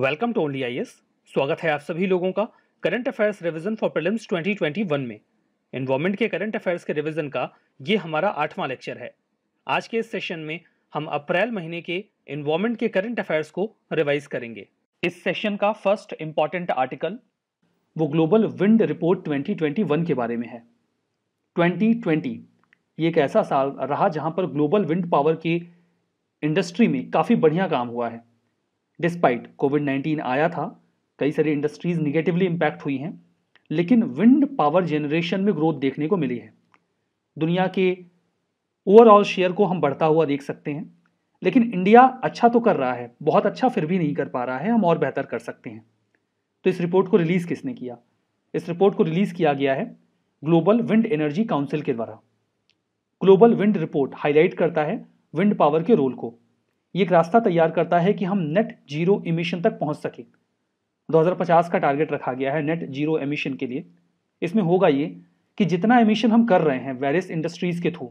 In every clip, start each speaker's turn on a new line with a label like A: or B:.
A: Welcome to only I स्वागत है आप सभी लोगों का current affairs revision for prelims 2021 में इन्वॉर्मेंट के करंट अफेयर्स के रिवीजन का ये हमारा आठवां लेक्चर है आज के इस सेशन में हम अप्रैल महीने के इन्वॉर्मेंट के करंट अफेयर्स को रिवाइज करेंगे इस सेशन का फर्स्ट इंपॉर्टेंट आर्टिकल वो ग्लोबल विंड रिपोर्ट 2021 के बारे में है 2020 ये एक ऐसा साल रहा जहां पर ग्लोबल विंड पावर की इंडस्ट्री में काफ़ी बढ़िया काम हुआ है डिस्पाइट कोविड नाइन्टीन आया था कई सारी इंडस्ट्रीज निगेटिवली इम्पैक्ट हुई हैं लेकिन विंड पावर जनरेशन में ग्रोथ देखने को मिली है दुनिया के ओवरऑल शेयर को हम बढ़ता हुआ देख सकते हैं लेकिन इंडिया अच्छा तो कर रहा है बहुत अच्छा फिर भी नहीं कर पा रहा है हम और बेहतर कर सकते हैं तो इस रिपोर्ट को रिलीज़ किसने किया इस रिपोर्ट को रिलीज़ किया गया है ग्लोबल विंड एनर्जी काउंसिल के द्वारा ग्लोबल विंड रिपोर्ट हाईलाइट करता है विंड पावर के रोल को ये एक रास्ता तैयार करता है कि हम नेट जीरो इमिशन तक पहुंच सकें 2050 का टारगेट रखा गया है नेट जीरो एमिशन के लिए इसमें होगा ये कि जितना एमिशन हम कर रहे हैं वेरियस इंडस्ट्रीज़ के थ्रू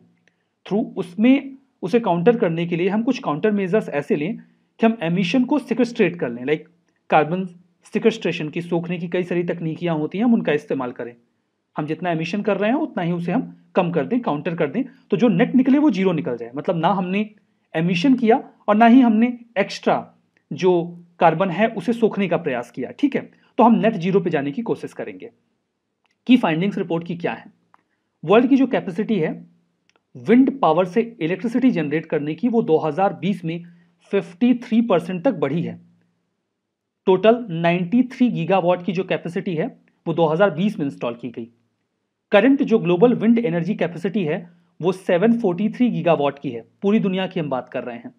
A: थ्रू उसमें उसे काउंटर करने के लिए हम कुछ काउंटर मेजर्स ऐसे लें कि हम एमिशन को सिक्रस्ट्रेट कर लें लाइक कार्बन सिक्रस्ट्रेशन की सोखने की कई सारी तकनीकियाँ होती हैं हम उनका इस्तेमाल करें हम जितना एमिशन कर रहे हैं उतना ही उसे हम कम कर दें काउंटर कर दें तो जो नेट निकले वो जीरो निकल जाए मतलब ना हमने एमिशन किया और ना ही हमने एक्स्ट्रा जो कार्बन है उसे सोखने का प्रयास किया ठीक है तो हम नेट जीरो पे जाने की कोशिश करेंगे की फाइंडिंग्स रिपोर्ट की क्या है वर्ल्ड की जो कैपेसिटी है विंड पावर से इलेक्ट्रिसिटी जनरेट करने की वो 2020 में 53 परसेंट तक बढ़ी है टोटल 93 गीगावाट की जो कैपेसिटी है वो 2020 में इंस्टॉल की गई करंट जो ग्लोबल विंड एनर्जी कैपेसिटी है वो 743 गीगावाट की है पूरी दुनिया की हम बात कर रहे हैं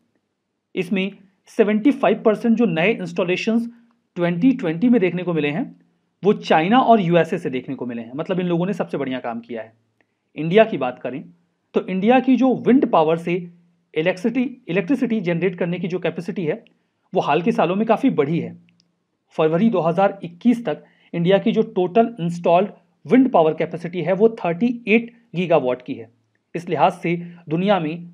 A: इसमें 75 परसेंट जो नए इंस्टॉलेशन 2020 में देखने को मिले हैं वो चाइना और यूएसए से देखने को मिले हैं मतलब इन लोगों ने सबसे बढ़िया काम किया है इंडिया की बात करें तो इंडिया की जो विंड पावर से इलेक्ट्रिसिटी इलेक्ट्रिसिटी जनरेट करने की जो कैपेसिटी है वो हाल के सालों में काफ़ी बढ़ी है फरवरी 2021 तक इंडिया की जो total installed wind power capacity है वो 38 गीगावाट की है इस लिहाज से दुनिया में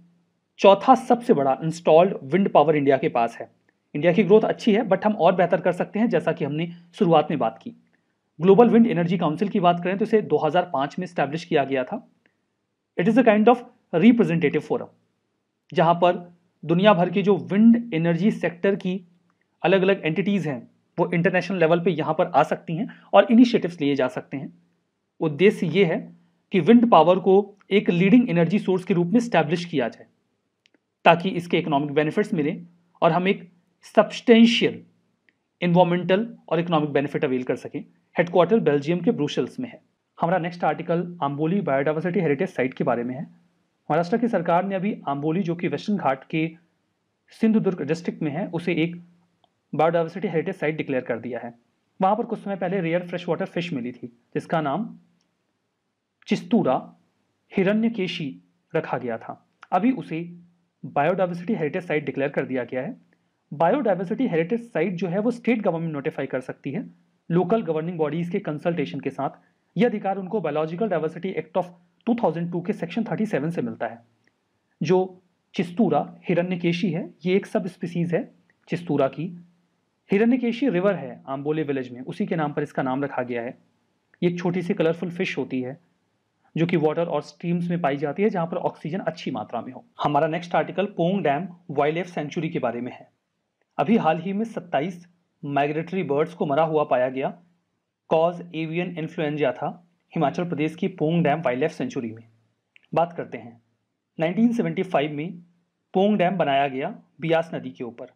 A: चौथा सबसे बड़ा इंस्टॉल्ड विंड पावर इंडिया के पास है इंडिया की ग्रोथ अच्छी है बट हम और बेहतर कर सकते हैं जैसा कि हमने शुरुआत में बात की ग्लोबल विंड एनर्जी काउंसिल की बात करें तो इसे 2005 में स्टैब्लिश किया गया था it is a kind of representative forum जहां पर दुनिया भर के जो विंड एनर्जी सेक्टर की अलग अलग एंटिटीज़ हैं वो इंटरनेशनल लेवल पे यहाँ पर आ सकती हैं और इनिशिएटिव्स लिए जा सकते हैं उद्देश्य ये है कि विंड पावर को एक लीडिंग एनर्जी सोर्स के रूप में स्टैब्लिश किया जाए ताकि इसके इकोनॉमिक बेनिफिट्स मिलें और हम एक सब्सटेंशियल इन्वामेंटल और इकोनॉमिक बेनिफिट अवेल कर सकें हेडक्वार्टर बेल्जियम के ब्रूशल्स में है हमारा next article Amboli biodiversity heritage site के बारे में है महाराष्ट्र की सरकार ने अभी आम्बोली जो कि वेस्टर्न घाट के सिंधुदुर्ग डिस्ट्रिक्ट में है उसे एक बायोडाइवर्सिटी हेरिटेज साइट डिक्लेयर कर दिया है वहाँ पर कुछ समय पहले रेयर फ्रेश वाटर फिश मिली थी जिसका नाम चिस्तूरा हिरण्यकेशी रखा गया था अभी उसे बायोडाइवर्सिटी हेरिटेज साइट डिक्लेयर कर दिया गया है बायोडाइवर्सिटी हेरिटेज साइट जो है वो स्टेट गवर्नमेंट नोटिफाई कर सकती है लोकल गवर्निंग बॉडीज के कंसल्टेशन के साथ यह अधिकार उनको बायोलॉजिकल डाइवर्सिटी एक्ट ऑफ 2002 के सेक्शन 37 से मिलता है जो चिस्तूरा हिरण्यकेशी है ये एक सब स्पीसीज है चिस्तूरा की हिरण्यकेशी रिवर है आम्बोले विलेज में उसी के नाम पर इसका नाम रखा गया है ये एक छोटी सी कलरफुल फिश होती है जो कि वाटर और स्ट्रीम्स में पाई जाती है जहां पर ऑक्सीजन अच्छी मात्रा में हो हमारा next article Pong dam wild life sanctuary के बारे में है अभी हाल ही में 27 माइग्रेटरी बर्ड्स को मरा हुआ पाया गया कॉज एवियन इन्फ्लुएंजा था हिमाचल प्रदेश की Pong dam wild life sanctuary में बात करते हैं 1975 में पोंग डैम बनाया गया बियास नदी के ऊपर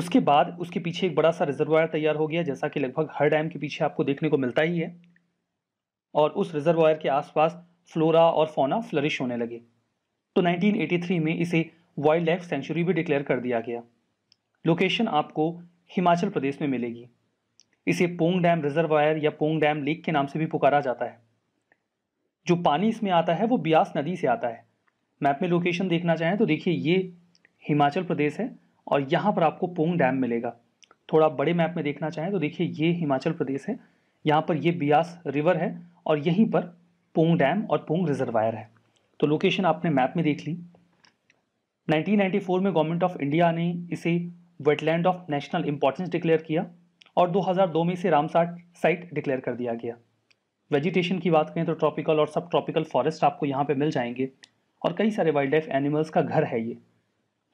A: उसके बाद उसके पीछे एक बड़ा सा रिजर्वायर तैयार हो गया जैसा कि लगभग हर डैम के पीछे आपको देखने को मिलता ही है और उस रिजर्वायर के आसपास फ्लोरा और फोना फ्लरिश होने लगे तो 1983 में इसे वाइल्ड लाइफ सेंचुरी भी डिक्लेयर कर दिया गया लोकेशन आपको हिमाचल प्रदेश में मिलेगी इसे पोंग डैम रिजर्वायर या पोंग डैम लेक के नाम से भी पुकारा जाता है जो पानी इसमें आता है वो ब्यास नदी से आता है मैप में लोकेशन देखना चाहें तो देखिए ये हिमाचल प्रदेश है और यहाँ पर आपको पोंग डैम मिलेगा थोड़ा बड़े मैप में देखना चाहें तो देखिए ये हिमाचल प्रदेश है यहाँ पर ये ब्यास रिवर है और यहीं पर पोंग डैम और पोंग रिजर्वायर है तो लोकेशन आपने मैप में देख ली 1994 में गवर्नमेंट ऑफ इंडिया ने इसे wetland of national importance declare किया और 2002 में इसे रामसाट साइट डिक्लेयर कर दिया गया वेजिटेशन की बात करें तो ट्रॉपिकल और सब ट्रॉपिकल फॉरेस्ट आपको यहाँ पर मिल जाएंगे और कई सारे वाइल्ड लाइफ एनिमल्स का घर है ये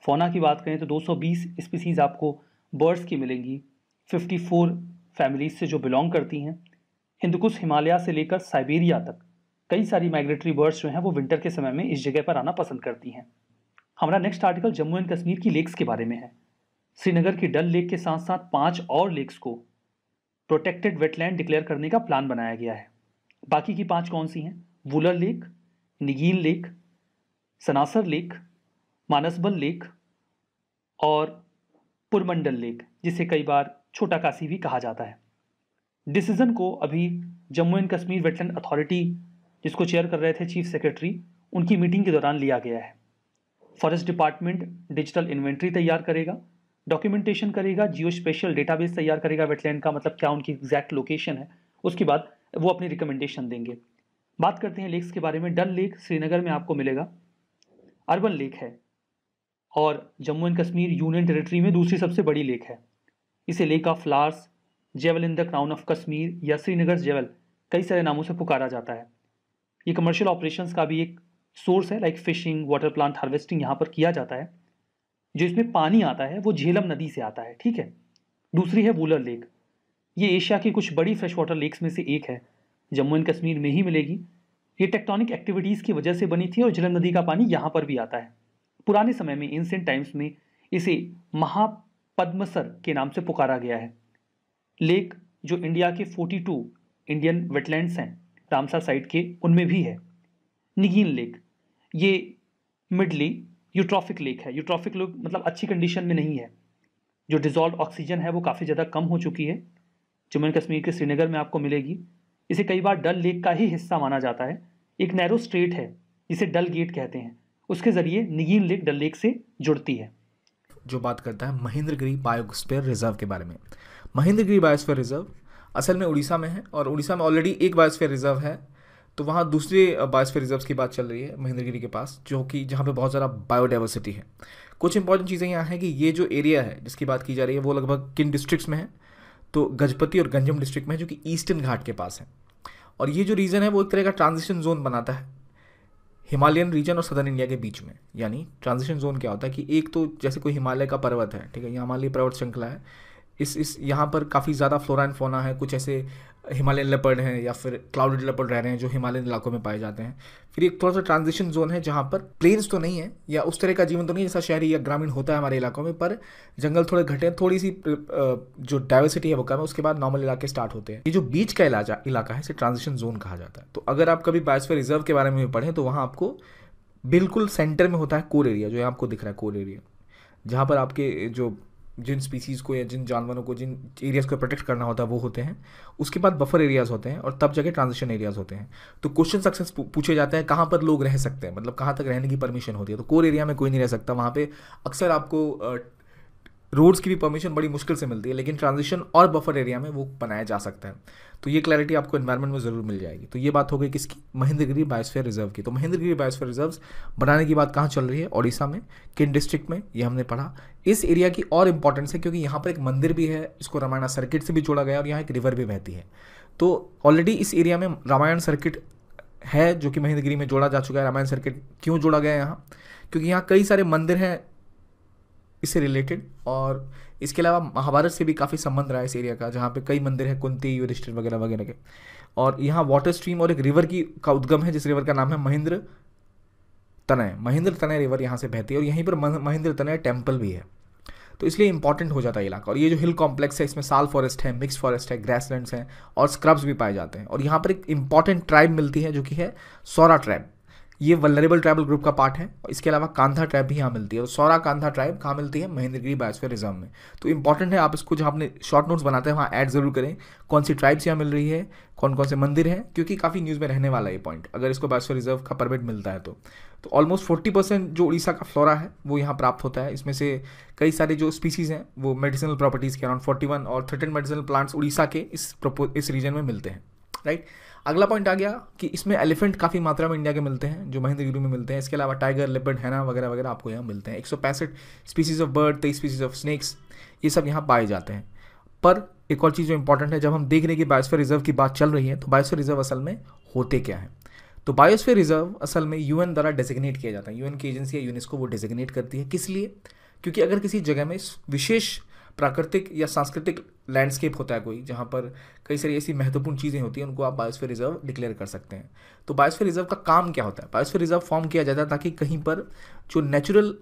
A: फोना की बात करें तो 220 स्पीसीज़ आपको बर्ड्स की मिलेंगी 54 फैमिलीज से जो बिलोंग करती हैं हिंदुकुश हिमालय से लेकर साइबेरिया तक कई सारी माइग्रेटरी बर्ड्स जो हैं वो विंटर के समय में इस जगह पर आना पसंद करती हैं हमारा next article Jammu and Kashmir की लेक्स के बारे में है श्रीनगर की डल लेक के साथ साथ पांच और लेक्स को प्रोटेक्टेड वेटलैंड डिक्लेयर करने का प्लान बनाया गया है बाकी की पांच कौन सी हैं Wular lake Nigeen lake Sanasar lake Manasbal lake और पुरमंडल लेक जिसे कई बार छोटा काशी भी कहा जाता है डिसीजन को अभी Jammu and Kashmir wetland authority जिसको चेयर कर रहे थे चीफ सेक्रेटरी उनकी मीटिंग के दौरान लिया गया है फॉरेस्ट डिपार्टमेंट डिजिटल इन्वेंट्री तैयार करेगा डॉक्यूमेंटेशन करेगा जियो स्पेशल डेटाबेस तैयार करेगा वेटलैंड का मतलब क्या उनकी एग्जैक्ट लोकेशन है उसके बाद वो अपनी रिकमेंडेशन देंगे बात करते हैं लेक्स के बारे में डल लेक श्रीनगर में आपको मिलेगा अर्बन लेक है और Jammu and Kashmir union territory में दूसरी सबसे बड़ी लेक है इसे lake of flowers jewel in the crown of Kashmir या श्रीनगर जेवल कई सारे नामों से पुकारा जाता है ये कमर्शियल ऑपरेशंस का भी एक सोर्स है like fishing water plant harvesting यहाँ पर किया जाता है जो इसमें पानी आता है वो झेलम नदी से आता है ठीक है दूसरी है वूलर लेक ये एशिया की कुछ बड़ी फ्रेश वाटर लेक्स में से एक है जम्मू एंड कश्मीर में ही मिलेगी ये टेक्टोनिक एक्टिविटीज़ की वजह से बनी थी और झेलम नदी का पानी यहाँ पर भी आता है पुराने समय में एंसेंट टाइम्स में इसे महापद्मसर के नाम से पुकारा गया है लेक जो इंडिया के 42 इंडियन वेटलैंड्स हैं रामसर साइट के उनमें भी है निगीन लेक ये मिडली यूट्रॉफिक लेक है यूट्रॉफिक लेक मतलब अच्छी कंडीशन में नहीं है जो डिजॉल्व ऑक्सीजन है वो काफ़ी ज़्यादा कम हो चुकी है जम्मू कश्मीर के श्रीनगर में आपको मिलेगी इसे कई बार डल लेक का ही हिस्सा माना जाता है एक नैरो स्ट्रेट है जिसे डल गेट कहते हैं उसके ज़रिए निगीन लेक डल लेक से जुड़ती है जो बात करता है महेंद्रगिरी
B: बायोस्पेयर रिजर्व के बारे में महेंद्रगिरी बायोस्फीयर रिजर्व असल में उड़ीसा में है और उड़ीसा में ऑलरेडी एक बायोस्फीयर रिजर्व है तो वहाँ दूसरे बायोस्फीयर रिजर्व की बात चल रही है महेंद्रगिरी के पास जो कि जहाँ पे बहुत ज़्यादा बायोडाइवर्सिटी है कुछ इंपॉर्टेंट चीज़ें यहाँ हैं कि ये जो एरिया है जिसकी बात की जा रही है वो लगभग किन डिस्ट्रिक्ट्स में है तो गजपति और गंजम डिस्ट्रिक्ट में है जो कि ईस्टर्न घाट के पास है और ये जो रीजन है वो एक तरह का ट्रांजिशन जोन बनाता है हिमालयन रीजन और सदर्न इंडिया के बीच में यानी ट्रांजिशन जोन क्या होता है कि एक तो जैसे कोई हिमालय का पर्वत है ठीक है यहाँ हमारे पर्वत श्रृंखला है इस इस यहाँ पर काफ़ी ज़्यादा फ्लोरा एंड फोना है कुछ ऐसे हिमालयन लेपर्ड हैं या फिर क्लाउडेड लेपर्ड रह रहे हैं जो हिमालयन इलाकों में पाए जाते हैं फिर एक थोड़ा सा ट्रांजिशन जोन है जहाँ पर प्लेन्स तो नहीं है या उस तरह का जीवन तो नहीं जैसा शहरी या ग्रामीण होता है हमारे इलाकों में पर जंगल थोड़े घटे हैं थोड़ी सी जो डाइवर्सिटी है वो कम है उसके बाद नॉर्मल इलाके स्टार्ट होते हैं ये जो बीच का इलाजा इलाका है इसे ट्रांजिशन जोन कहा जाता है तो अगर आप कभी बायोस्फीयर रिजर्व के बारे में भी पढ़ें तो वहाँ आपको बिल्कुल सेंटर में होता है कोर एरिया जो आपको दिख रहा है कोर एरिया जहाँ पर आपके जो जिन स्पीसीज़ को या जिन जानवरों को जिन एरियाज़ को प्रोटेक्ट करना होता है वो होते हैं उसके बाद बफर एरियाज़ होते हैं और तब जाके ट्रांजिशन एरियाज़ होते हैं तो क्वेश्चन सक्सेस पूछे जाते हैं कहाँ पर लोग रह सकते हैं मतलब कहाँ तक रहने की परमिशन होती है तो कोर एरिया में कोई नहीं रह सकता वहाँ पर अक्सर आपको रोड्स की भी परमिशन बड़ी मुश्किल से मिलती है लेकिन ट्रांजिशन और बफर एरिया में वो बनाया जा सकता है तो ये क्लैरिटी आपको इन्वायरमेंट में ज़रूर मिल जाएगी तो ये बात हो गई किसकी महेंद्रगिरी बायोस्फेयर रिजर्व की तो महेंद्रगिरी बायोस्फेयर रिजर्व बनाने की बात कहाँ चल रही है ओडिशा में किन डिस्ट्रिक्ट में ये हमने पढ़ा इस एरिया की और इम्पोर्टेंस है क्योंकि यहाँ पर एक मंदिर भी है इसको रामायण सर्किट से भी जोड़ा गया और यहाँ एक रिवर भी बहती है तो ऑलरेडी इस एरिया में रामायण सर्किट है जो कि महेंद्रगिरी में जोड़ा जा चुका है रामायण सर्किट क्यों जोड़ा गया है यहाँ क्योंकि यहाँ कई सारे मंदिर हैं इससे रिलेटेड और इसके अलावा महाभारत से भी काफ़ी संबंध रहा है इस एरिया का जहाँ पे कई मंदिर हैं कुंती युधिष्ठिर वगैरह वगैरह के और यहाँ वाटर स्ट्रीम और एक रिवर की का उद्गम है जिस रिवर का नाम है महेंद्र तनय महेंद्र तनय रिवर यहाँ से बहती है और यहीं पर महेंद्र तनय टेम्पल भी है तो इसलिए इंपॉर्टेंट हो जाता है इलाका और ये जो हिल कॉम्प्लेक्स है इसमें साल फॉरेस्ट है मिक्स फॉरेस्ट है ग्रासलैंड्स हैं और स्क्रब्स भी पाए जाते हैं और यहाँ पर एक इंपॉर्टेंट ट्राइब मिलती है जो कि है सौरा ट्राइब ये वल्लरेबल ट्राइबल ग्रुप का पार्ट है और इसके अलावा कांधा ट्राइब भी यहाँ मिलती है और सौरा कांधा ट्राइब कहाँ मिलती है महेंद्रगिरी बायोस्फीयर रिजर्व में तो इंपॉर्टेंट है आप इसको जहाँ आपने शॉर्ट नोट्स बनाते हैं वहाँ ऐड जरूर करें कौन सी ट्राइब्स यहाँ मिल रही है कौन कौन से मंदिर हैं क्योंकि काफ़ी न्यूज़ में रहने वाला है ये पॉइंट अगर इसको बायोस्फीयर रिजर्व का परमिट मिलता है तो तो ऑलमोस्ट फोर्टी परसेंट जो उड़ीसा का फ्लोरा है वो यहाँ प्राप्त होता है इसमें से कई सारे जो स्पीसीज़ हैं वो मेडिसिनल प्रॉपर्टीज़ के अराउंड फोर्टी वन और थर्टीन मेडिसिनल प्लांट्स उड़ीसा के इस इस रीजन में मिलते हैं राइट right? अगला पॉइंट आ गया कि इसमें एलिफेंट काफ़ी मात्रा में इंडिया के मिलते हैं जो महेंद्रगिरी में मिलते हैं इसके अलावा टाइगर लेपर्ड हैना वगैरह वगैरह आपको यहाँ मिलते हैं एक सौ पैंसठ स्पीसीज ऑफ बर्ड तेईस स्पीसीज ऑफ स्नैक्स ये सब यहाँ पाए जाते हैं पर एक और चीज़ जो इंपॉर्टेंट है जब हम देख रहे हैं कि बायोस्फेयर रिजर्व की बात चल रही है तो बायोस्फेयर रिजर्व असल में होते क्या है तो बायोस्फेयर रिजर्व असल में यूएन द्वारा डेजिग्नेट किया जाता है यूएन की एजेंसी है यूनेस्को वो डेजिग्नेट करती है किस लिए क्योंकि अगर किसी जगह में विशेष प्राकृतिक या सांस्कृतिक लैंडस्केप होता है कोई जहाँ पर कई सारी ऐसी महत्वपूर्ण चीज़ें होती हैं उनको आप बायोस्फीयर रिजर्व डिक्लेयर कर सकते हैं तो बायोस्फीयर रिजर्व का काम क्या होता है बायोस्फीयर रिजर्व फॉर्म किया जाता है ताकि कहीं पर जो नेचुरल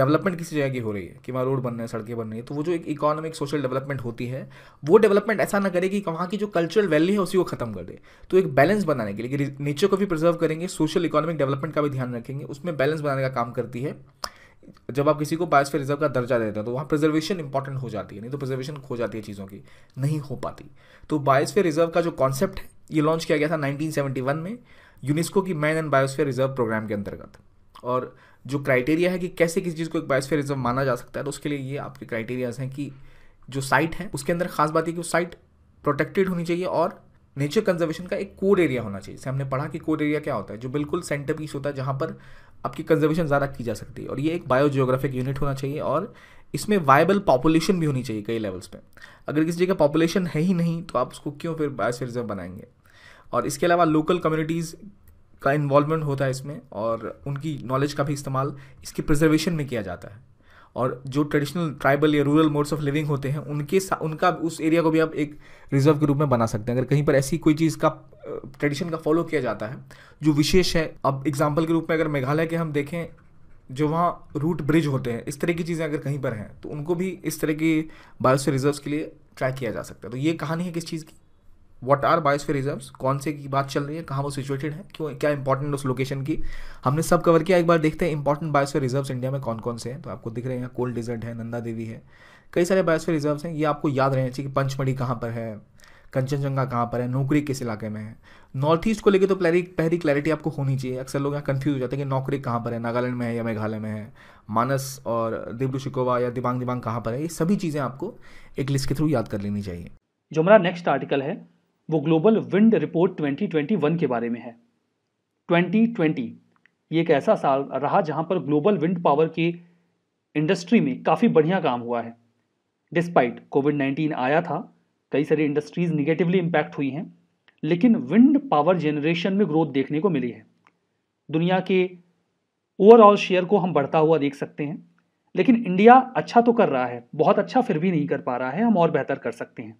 B: डेवलपमेंट किसी जगह की हो रही है कि वहाँ रोड बन रहे हैं सड़कें बन रही है तो वो जो एक इकोनॉमिक सोशल डेवलपमेंट होती है वो डेवलपमेंट ऐसा ना करे कि वहाँ की जो कल्चरल वैल्यू है उसी को खत्म कर दे तो एक बैलेंस बनाने के लिए नेचर को भी प्रिजर्व करेंगे सोशल इकोनॉमिक डेवलपमेंट का भी ध्यान रखेंगे उसमें बैलेंस बनाने का काम करती है जब आप किसी को बायोस्फेयर रिजर्व का दर्जा देते हैं तो वहाँ प्रिजर्वेशन इंपॉर्टेंट हो जाती है नहीं तो प्रिजर्वेशन खो जाती है चीज़ों की नहीं हो पाती तो बायोस्फीयर रिजर्व का जो कॉन्सेप्ट है ये लॉन्च किया गया था 1971 में यूनेस्को की man and biosphere reserve programme के अंतर्गत और जो क्राइटेरिया है कि कैसे किसी चीज़ को एक बायोस्फेयर रिजर्व माना जा सकता है तो उसके लिए ये आपके क्राइटेरियाज हैं कि जो साइट है उसके अंदर खास बात है कि वो साइट प्रोटेक्टेड होनी चाहिए और नेचर कंजर्वेशन का एक कोर एरिया होना चाहिए हमने पढ़ा कि कोर एरिया क्या होता है जो बिल्कुल सेंटर पीस होता है जहाँ पर आपकी कंजर्वेशन ज़्यादा की जा सकती है और ये एक बायोजियोग्राफिक यूनिट होना चाहिए और इसमें वायबल पॉपुलेशन भी होनी चाहिए कई लेवल्स पे अगर किसी जगह पॉपुलेशन है ही नहीं तो आप उसको क्यों फिर बायोस्फीयर रिजर्व बनाएंगे और इसके अलावा लोकल कम्युनिटीज़ का इन्वॉल्वमेंट होता है इसमें और उनकी नॉलेज का भी इस्तेमाल इसकी प्रिजर्वेशन में किया जाता है और जो ट्रेडिशनल ट्राइबल या रूरल मोड्स ऑफ लिविंग होते हैं उनके उनका उस एरिया को भी आप एक रिजर्व के रूप में बना सकते हैं अगर कहीं पर ऐसी कोई चीज़ का ट्रेडिशन का फॉलो किया जाता है जो विशेष है अब एग्जाम्पल के रूप में अगर मेघालय के हम देखें जो वहाँ रूट ब्रिज होते हैं इस तरह की चीज़ें अगर कहीं पर हैं तो उनको भी इस तरह की बायोसे रिजर्व के लिए ट्रैक किया जा सकता है तो ये कहानी है किस चीज़ की व्हाट आर बायोस्फीयर रिजर्व्स कौन से की बात चल रही है कहाँ वो सिचुएटेड है क्यों क्या इंपॉर्टेंट उस लोकेशन की हमने सब कवर किया एक बार देखते हैं इंपॉर्टेंट बायोस्फीयर रिजर्व्स इंडिया में कौन कौन से हैं तो आपको दिख रहे हैं कोल्ड डिजर्ट है नंदा देवी है कई सारे बायोस्फीयर रिजर्व्स हैं ये आपको याद रहना चाहिए कि पंचमढ़ी कहाँ पर है कंचनजंगा कहाँ पर है नौकरी किस इलाके में है नॉर्थ ईस्ट को लेकर तो पहली पहली क्लैरिटी आपको होनी चाहिए अक्सर लोग यहाँ कन्फ्यूज हो जाते हैं कि नौकरी कहाँ पर है नागालैंड में है या मेघालय में है मानस और दिब्रू शिकोवा या दिबांग दिबांग कहाँ पर है ये
A: सभी चीज़ें आपको एक लिस्ट के थ्रू याद कर लेनी चाहिए जो हमारा नेक्स्ट आर्टिकल है वो ग्लोबल विंड रिपोर्ट 2021 के बारे में है 2020 ये एक ऐसा साल रहा जहां पर ग्लोबल विंड पावर की इंडस्ट्री में काफ़ी बढ़िया काम हुआ है डिस्पाइट कोविड 19 आया था कई सारी इंडस्ट्रीज निगेटिवली इम्पैक्ट हुई हैं लेकिन विंड पावर जनरेशन में ग्रोथ देखने को मिली है दुनिया के ओवरऑल शेयर को हम बढ़ता हुआ देख सकते हैं लेकिन इंडिया अच्छा तो कर रहा है बहुत अच्छा फिर भी नहीं कर पा रहा है हम और बेहतर कर सकते हैं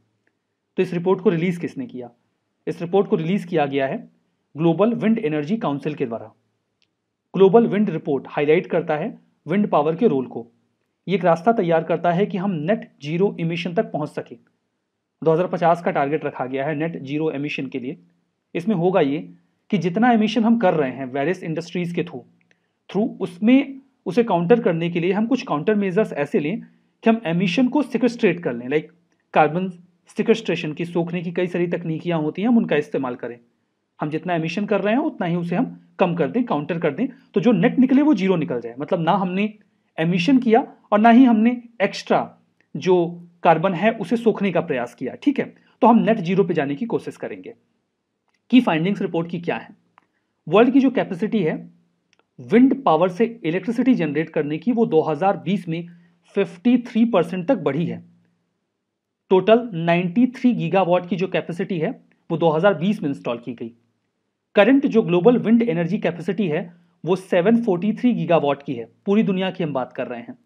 A: तो इस रिपोर्ट को रिलीज़ किसने किया इस रिपोर्ट को रिलीज़ किया गया है ग्लोबल विंड एनर्जी काउंसिल के द्वारा ग्लोबल विंड रिपोर्ट हाईलाइट करता है विंड पावर के रोल को ये एक रास्ता तैयार करता है कि हम नेट जीरो इमिशन तक पहुंच सके 2050 का टारगेट रखा गया है नेट जीरो एमिशन के लिए इसमें होगा ये कि जितना एमिशन हम कर रहे हैं वेरियस इंडस्ट्रीज़ के थ्रू थ्रू उसमें उसे काउंटर करने के लिए हम कुछ काउंटर मेजर्स ऐसे लें कि हम एमिशन को सिक्वेस्ट्रेट कर लें लाइक कार्बन सिक्वेस्ट्रेशन की सोखने की कई सारी तकनीकियाँ होती हैं हम उनका इस्तेमाल करें हम जितना एमिशन कर रहे हैं उतना ही उसे हम कम कर दें काउंटर कर दें तो जो नेट निकले वो जीरो निकल जाए मतलब ना हमने एमिशन किया और ना ही हमने एक्स्ट्रा जो कार्बन है उसे सोखने का प्रयास किया ठीक है तो हम नेट जीरो पे जाने की कोशिश करेंगे की फाइंडिंग्स रिपोर्ट की क्या है वर्ल्ड की जो कैपेसिटी है विंड पावर से इलेक्ट्रिसिटी जनरेट करने की वो 2020 में 53 परसेंट तक बढ़ी है टोटल 93 गीगावाट की जो कैपेसिटी है वो 2020 में इंस्टॉल की गई करंट जो ग्लोबल विंड एनर्जी कैपेसिटी है वो 743 गीगावाट की है पूरी दुनिया की हम बात कर रहे हैं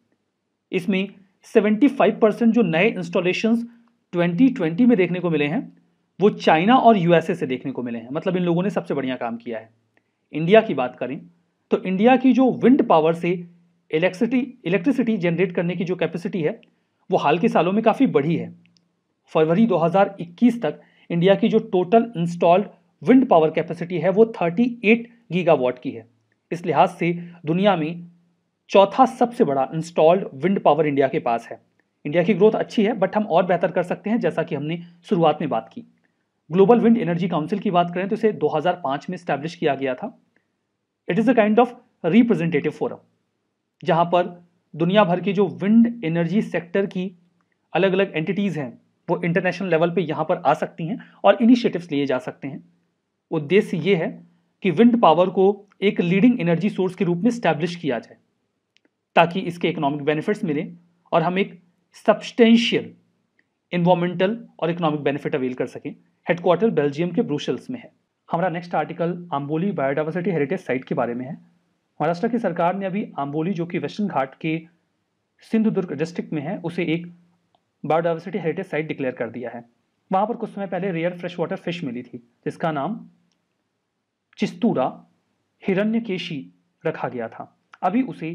A: इसमें 75 परसेंट जो नए इंस्टॉलेशंस 2020 में देखने को मिले हैं वो चाइना और यूएसए से देखने को मिले हैं मतलब इन लोगों ने सबसे बढ़िया काम किया है इंडिया की बात करें तो इंडिया की जो विंड पावर से इलेक्ट्रिसिटी इलेक्ट्रिसिटी जनरेट करने की जो कैपेसिटी है वो हाल के सालों में काफ़ी बढ़ी है फरवरी 2021 तक इंडिया की जो total installed wind power capacity है वो 38 गीगावाट की है इस लिहाज से दुनिया में चौथा सबसे बड़ा इंस्टॉल्ड विंड पावर इंडिया के पास है इंडिया की ग्रोथ अच्छी है बट हम और बेहतर कर सकते हैं जैसा कि हमने शुरुआत में बात की ग्लोबल विंड एनर्जी काउंसिल की बात करें तो इसे 2005 में स्टैब्लिश किया गया था it is a kind of representative forum जहां पर दुनिया भर के जो विंड एनर्जी सेक्टर की अलग अलग एंटिटीज़ हैं वो इंटरनेशनल लेवल पे यहाँ पर आ सकती हैं और इनिशिएटिव्स लिए जा सकते हैं उद्देश्य ये है कि विंड पावर को एक लीडिंग एनर्जी सोर्स के रूप में स्टैब्लिश किया जाए ताकि इसके इकोनॉमिक बेनिफिट्स मिलें और हम एक सब्सटेंशियल इन्वामेंटल और इकोनॉमिक बेनिफिट अवेल कर सकें हेडक्वार्टर बेल्जियम के ब्रूशल्स में है हमारा next article Amboli biodiversity heritage site के बारे में है महाराष्ट्र की सरकार ने अभी आम्बोली जो कि वेस्टर्न घाट के सिंधुदुर्ग डिस्ट्रिक्ट में है उसे एक बायोडाइवर्सिटी हेरिटेज साइट डिक्लेयर कर दिया है वहां पर कुछ समय पहले रेयर फ्रेश वाटर फिश मिली थी जिसका नाम चिस्तूरा हिरण्यकेशी रखा गया था अभी उसे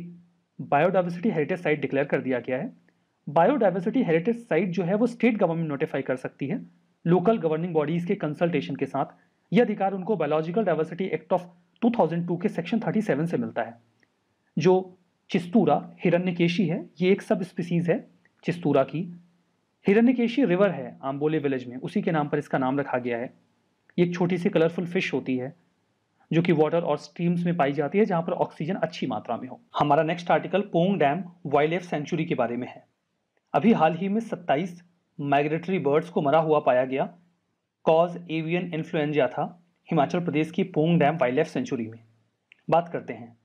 A: बायोडाइवर्सिटी हेरिटेज साइट डिक्लेयर कर दिया गया है बायोडाइवर्सिटी हेरिटेज साइट जो है वो स्टेट गवर्नमेंट नोटिफाई कर सकती है लोकल गवर्निंग बॉडीज के कंसल्टेशन के साथ यह अधिकार उनको बायोलॉजिकल डाइवर्सिटी एक्ट ऑफ 2002 के सेक्शन 37 से मिलता है जो चिस्तूरा हिरण्यकेशी है ये एक सब स्पीसीज है चिस्तूरा की हिरण्यकेशी रिवर है आम्बोले विलेज में उसी के नाम पर इसका नाम रखा गया है ये एक छोटी सी कलरफुल फिश होती है जो कि वाटर और स्ट्रीम्स में पाई जाती है जहाँ पर ऑक्सीजन अच्छी मात्रा में हो हमारा next article Pong dam wild life sanctuary के बारे में है अभी हाल ही में 27 माइग्रेटरी बर्ड्स को मरा हुआ पाया गया कॉज एवियन इन्फ्लुएंजा था हिमाचल प्रदेश की Pong dam wild life sanctuary में बात करते हैं